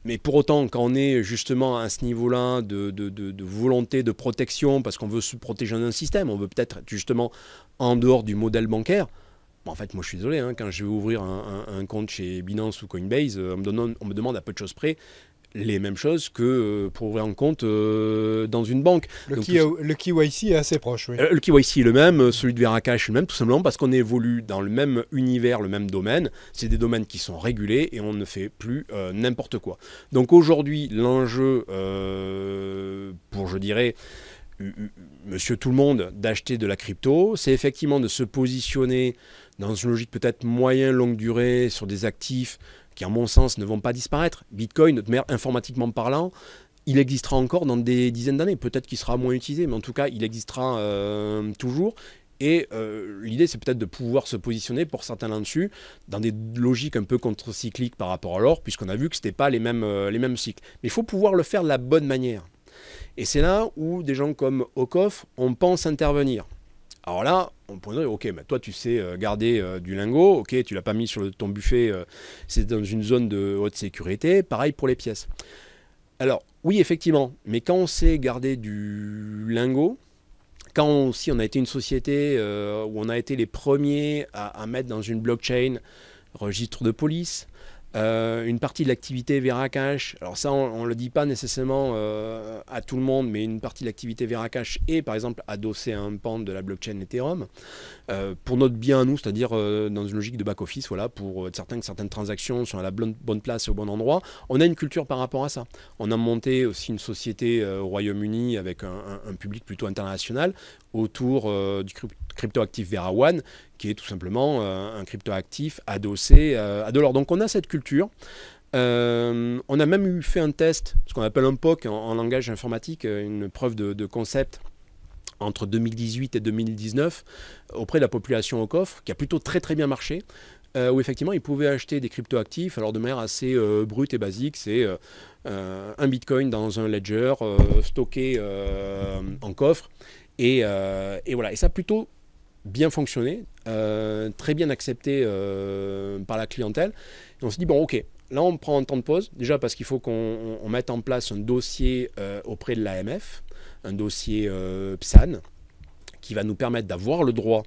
Mais pour autant, quand on est justement à ce niveau-là de, volonté de protection, parce qu'on veut se protéger d'un système, on veut peut-être être justement en dehors du modèle bancaire. en fait, moi je suis désolé, hein, quand je vais ouvrir un, compte chez Binance ou Coinbase, euh, on me, on me demande à peu de choses près les mêmes choses que euh, pour ouvrir un compte euh, dans une banque. Le, KYC est assez proche, oui. Euh, le KYC est le même, celui de Veracash est le même, tout simplement parce qu'on évolue dans le même univers, le même domaine. C'est des domaines qui sont régulés et on ne fait plus n'importe quoi. Donc aujourd'hui, l'enjeu pour, je dirais, monsieur tout le monde d'acheter de la crypto, c'est effectivement de se positionner dans une logique peut-être moyen longue durée sur des actifs qui, à mon sens, ne vont pas disparaître. Bitcoin, informatiquement parlant, il existera encore dans des dizaines d'années. Peut-être qu'il sera moins utilisé, mais en tout cas, il existera euh, toujours. Et euh, l'idée, c'est peut-être de pouvoir se positionner pour certains là-dessus, dans des logiques un peu contre-cycliques par rapport à l'or, puisqu'on a vu que ce n'était pas les mêmes, euh, les mêmes cycles. Mais il faut pouvoir le faire de la bonne manière. Et c'est là où des gens comme Okoff, on pense intervenir. Alors là, on pourrait dire, ok, mais toi tu sais euh, garder euh, du lingot, ok, tu l'as pas mis sur ton buffet, euh, c'est dans une zone de haute sécurité, pareil pour les pièces. Alors oui, effectivement, mais quand on sait garder du lingot, quand on, on a été une société où on a été les premiers à mettre dans une blockchain registre de police, euh, une partie de l'activité Vera alors ça on le dit pas nécessairement euh, à tout le monde, mais une partie de l'activité VeraCash est par exemple adossée à un pan de la blockchain Ethereum, euh, pour notre bien à nous, c'est-à-dire dans une logique de back-office, voilà, pour être certain que certaines transactions sont à la bonne, place et au bon endroit. On a une culture par rapport à ça. On a monté aussi une société au Royaume-Uni avec un, public plutôt international autour du crypto cryptoactif Vera One, qui est tout simplement euh, un cryptoactif adossé euh, à de l'or. Donc on a cette culture. Euh, on a même eu fait un test, ce qu'on appelle un POC en, langage informatique, une preuve de, concept entre 2018 et 2019 auprès de la population au coffre, qui a plutôt très très bien marché, où effectivement ils pouvaient acheter des cryptoactifs, alors de manière assez brute et basique, c'est un bitcoin dans un ledger stocké en coffre, et, voilà, et ça plutôt bien fonctionné, euh, très bien accepté euh, par la clientèle. on se dit, bon, ok, là, on prend un temps de pause, déjà parce qu'il faut qu'on mette en place un dossier euh, auprès de l'AMF, un dossier PSAN, qui va nous permettre d'avoir le droit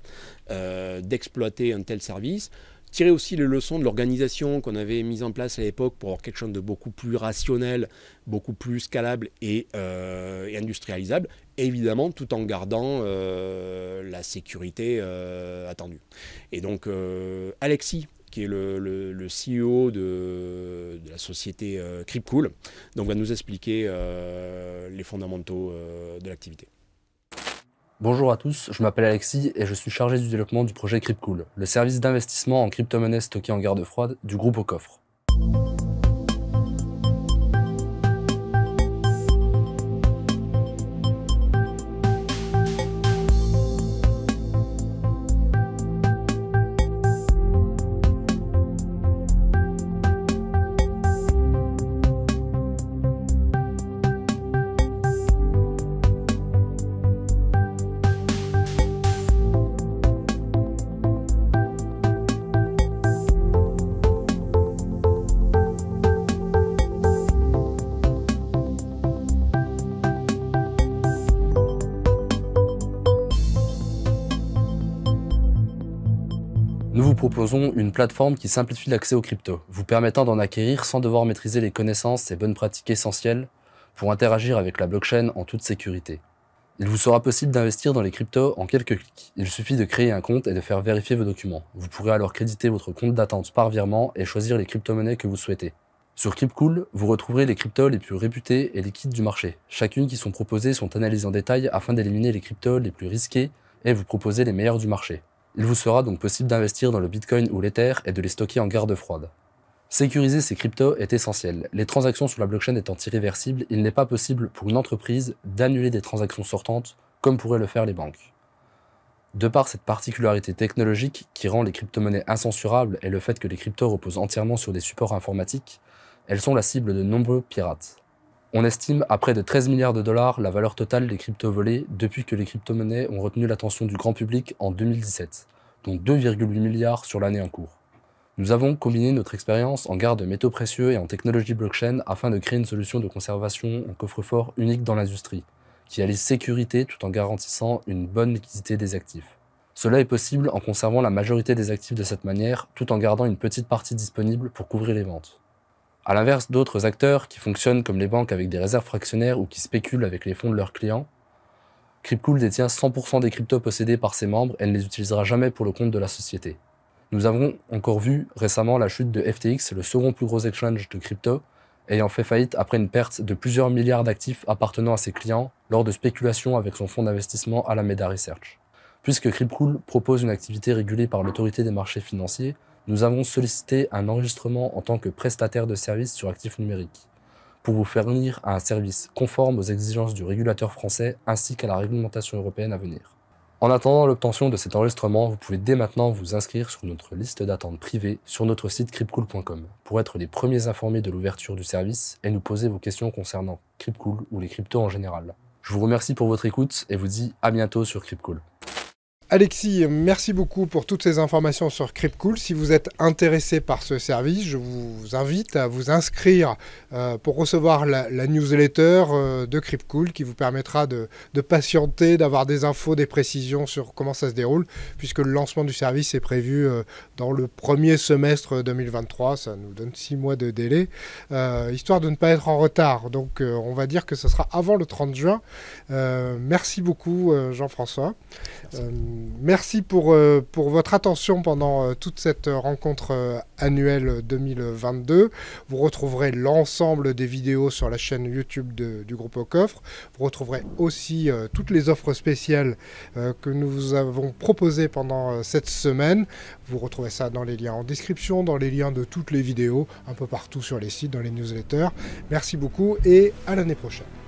d'exploiter un tel service tirer aussi les leçons de l'organisation qu'on avait mise en place à l'époque pour avoir quelque chose de beaucoup plus rationnel, beaucoup plus scalable et, euh, industrialisable, évidemment tout en gardant euh, la sécurité euh, attendue. Et donc Alexis qui est le, CEO de, la société Cryptool, donc va nous expliquer les fondamentaux de l'activité. Bonjour à tous, je m'appelle Alexis et je suis chargé du développement du projet CryptCool, le service d'investissement en crypto-monnaies stockées en garde froide du groupe au coffre. proposons une plateforme qui simplifie l'accès aux cryptos, vous permettant d'en acquérir sans devoir maîtriser les connaissances et bonnes pratiques essentielles pour interagir avec la blockchain en toute sécurité. Il vous sera possible d'investir dans les cryptos en quelques clics. Il suffit de créer un compte et de faire vérifier vos documents. Vous pourrez alors créditer votre compte d'attente par virement et choisir les cryptomonnaies que vous souhaitez. Sur CryptCool, vous retrouverez les cryptos les plus réputées et liquides du marché. Chacune qui sont proposées sont analysées en détail afin d'éliminer les cryptos les plus risquées et vous proposer les meilleurs du marché. Il vous sera donc possible d'investir dans le Bitcoin ou l'Ether et de les stocker en garde froide. Sécuriser ces cryptos est essentiel. Les transactions sur la blockchain étant irréversibles, il n'est pas possible pour une entreprise d'annuler des transactions sortantes comme pourraient le faire les banques. De par cette particularité technologique qui rend les crypto-monnaies incensurables et le fait que les cryptos reposent entièrement sur des supports informatiques, elles sont la cible de nombreux pirates. On estime à près de 13 milliards de dollars la valeur totale des crypto volés depuis que les crypto-monnaies ont retenu l'attention du grand public en 2017, dont 2,8 milliards sur l'année en cours. Nous avons combiné notre expérience en garde de métaux précieux et en technologie blockchain afin de créer une solution de conservation en coffre-fort unique dans l'industrie, qui allie sécurité tout en garantissant une bonne liquidité des actifs. Cela est possible en conservant la majorité des actifs de cette manière, tout en gardant une petite partie disponible pour couvrir les ventes. À l'inverse d'autres acteurs qui fonctionnent comme les banques avec des réserves fractionnaires ou qui spéculent avec les fonds de leurs clients, Cryptcool détient 100% des cryptos possédés par ses membres et ne les utilisera jamais pour le compte de la société. Nous avons encore vu récemment la chute de FTX, le second plus gros exchange de crypto, ayant fait faillite après une perte de plusieurs milliards d'actifs appartenant à ses clients lors de spéculations avec son fonds d'investissement Alameda Research. Puisque Cryptcool propose une activité régulée par l'autorité des marchés financiers, nous avons sollicité un enregistrement en tant que prestataire de services sur actifs numériques pour vous fournir un service conforme aux exigences du régulateur français ainsi qu'à la réglementation européenne à venir. En attendant l'obtention de cet enregistrement, vous pouvez dès maintenant vous inscrire sur notre liste d'attente privée sur notre site cryptcool.com pour être les premiers informés de l'ouverture du service et nous poser vos questions concernant Cryptcool ou les cryptos en général. Je vous remercie pour votre écoute et vous dis à bientôt sur Cryptcool. Alexis, merci beaucoup pour toutes ces informations sur CryptCool. Si vous êtes intéressé par ce service, je vous invite à vous inscrire euh, pour recevoir la, newsletter euh, de CryptCool qui vous permettra de, patienter, d'avoir des infos, des précisions sur comment ça se déroule, puisque le lancement du service est prévu euh, dans le premier semestre 2023. Ça nous donne six mois de délai, histoire de ne pas être en retard. Donc on va dire que ce sera avant le 30 juin. merci beaucoup Jean-François merci pour, euh, pour votre attention pendant euh, toute cette euh, rencontre annuelle 2022. Vous retrouverez l'ensemble des vidéos sur la chaîne YouTube du groupe au coffre. Vous retrouverez aussi toutes les offres spéciales que nous vous avons proposées pendant cette semaine. Vous retrouvez ça dans les liens en description, dans les liens de toutes les vidéos, un peu partout sur les sites, dans les newsletters. Merci beaucoup et à l'année prochaine.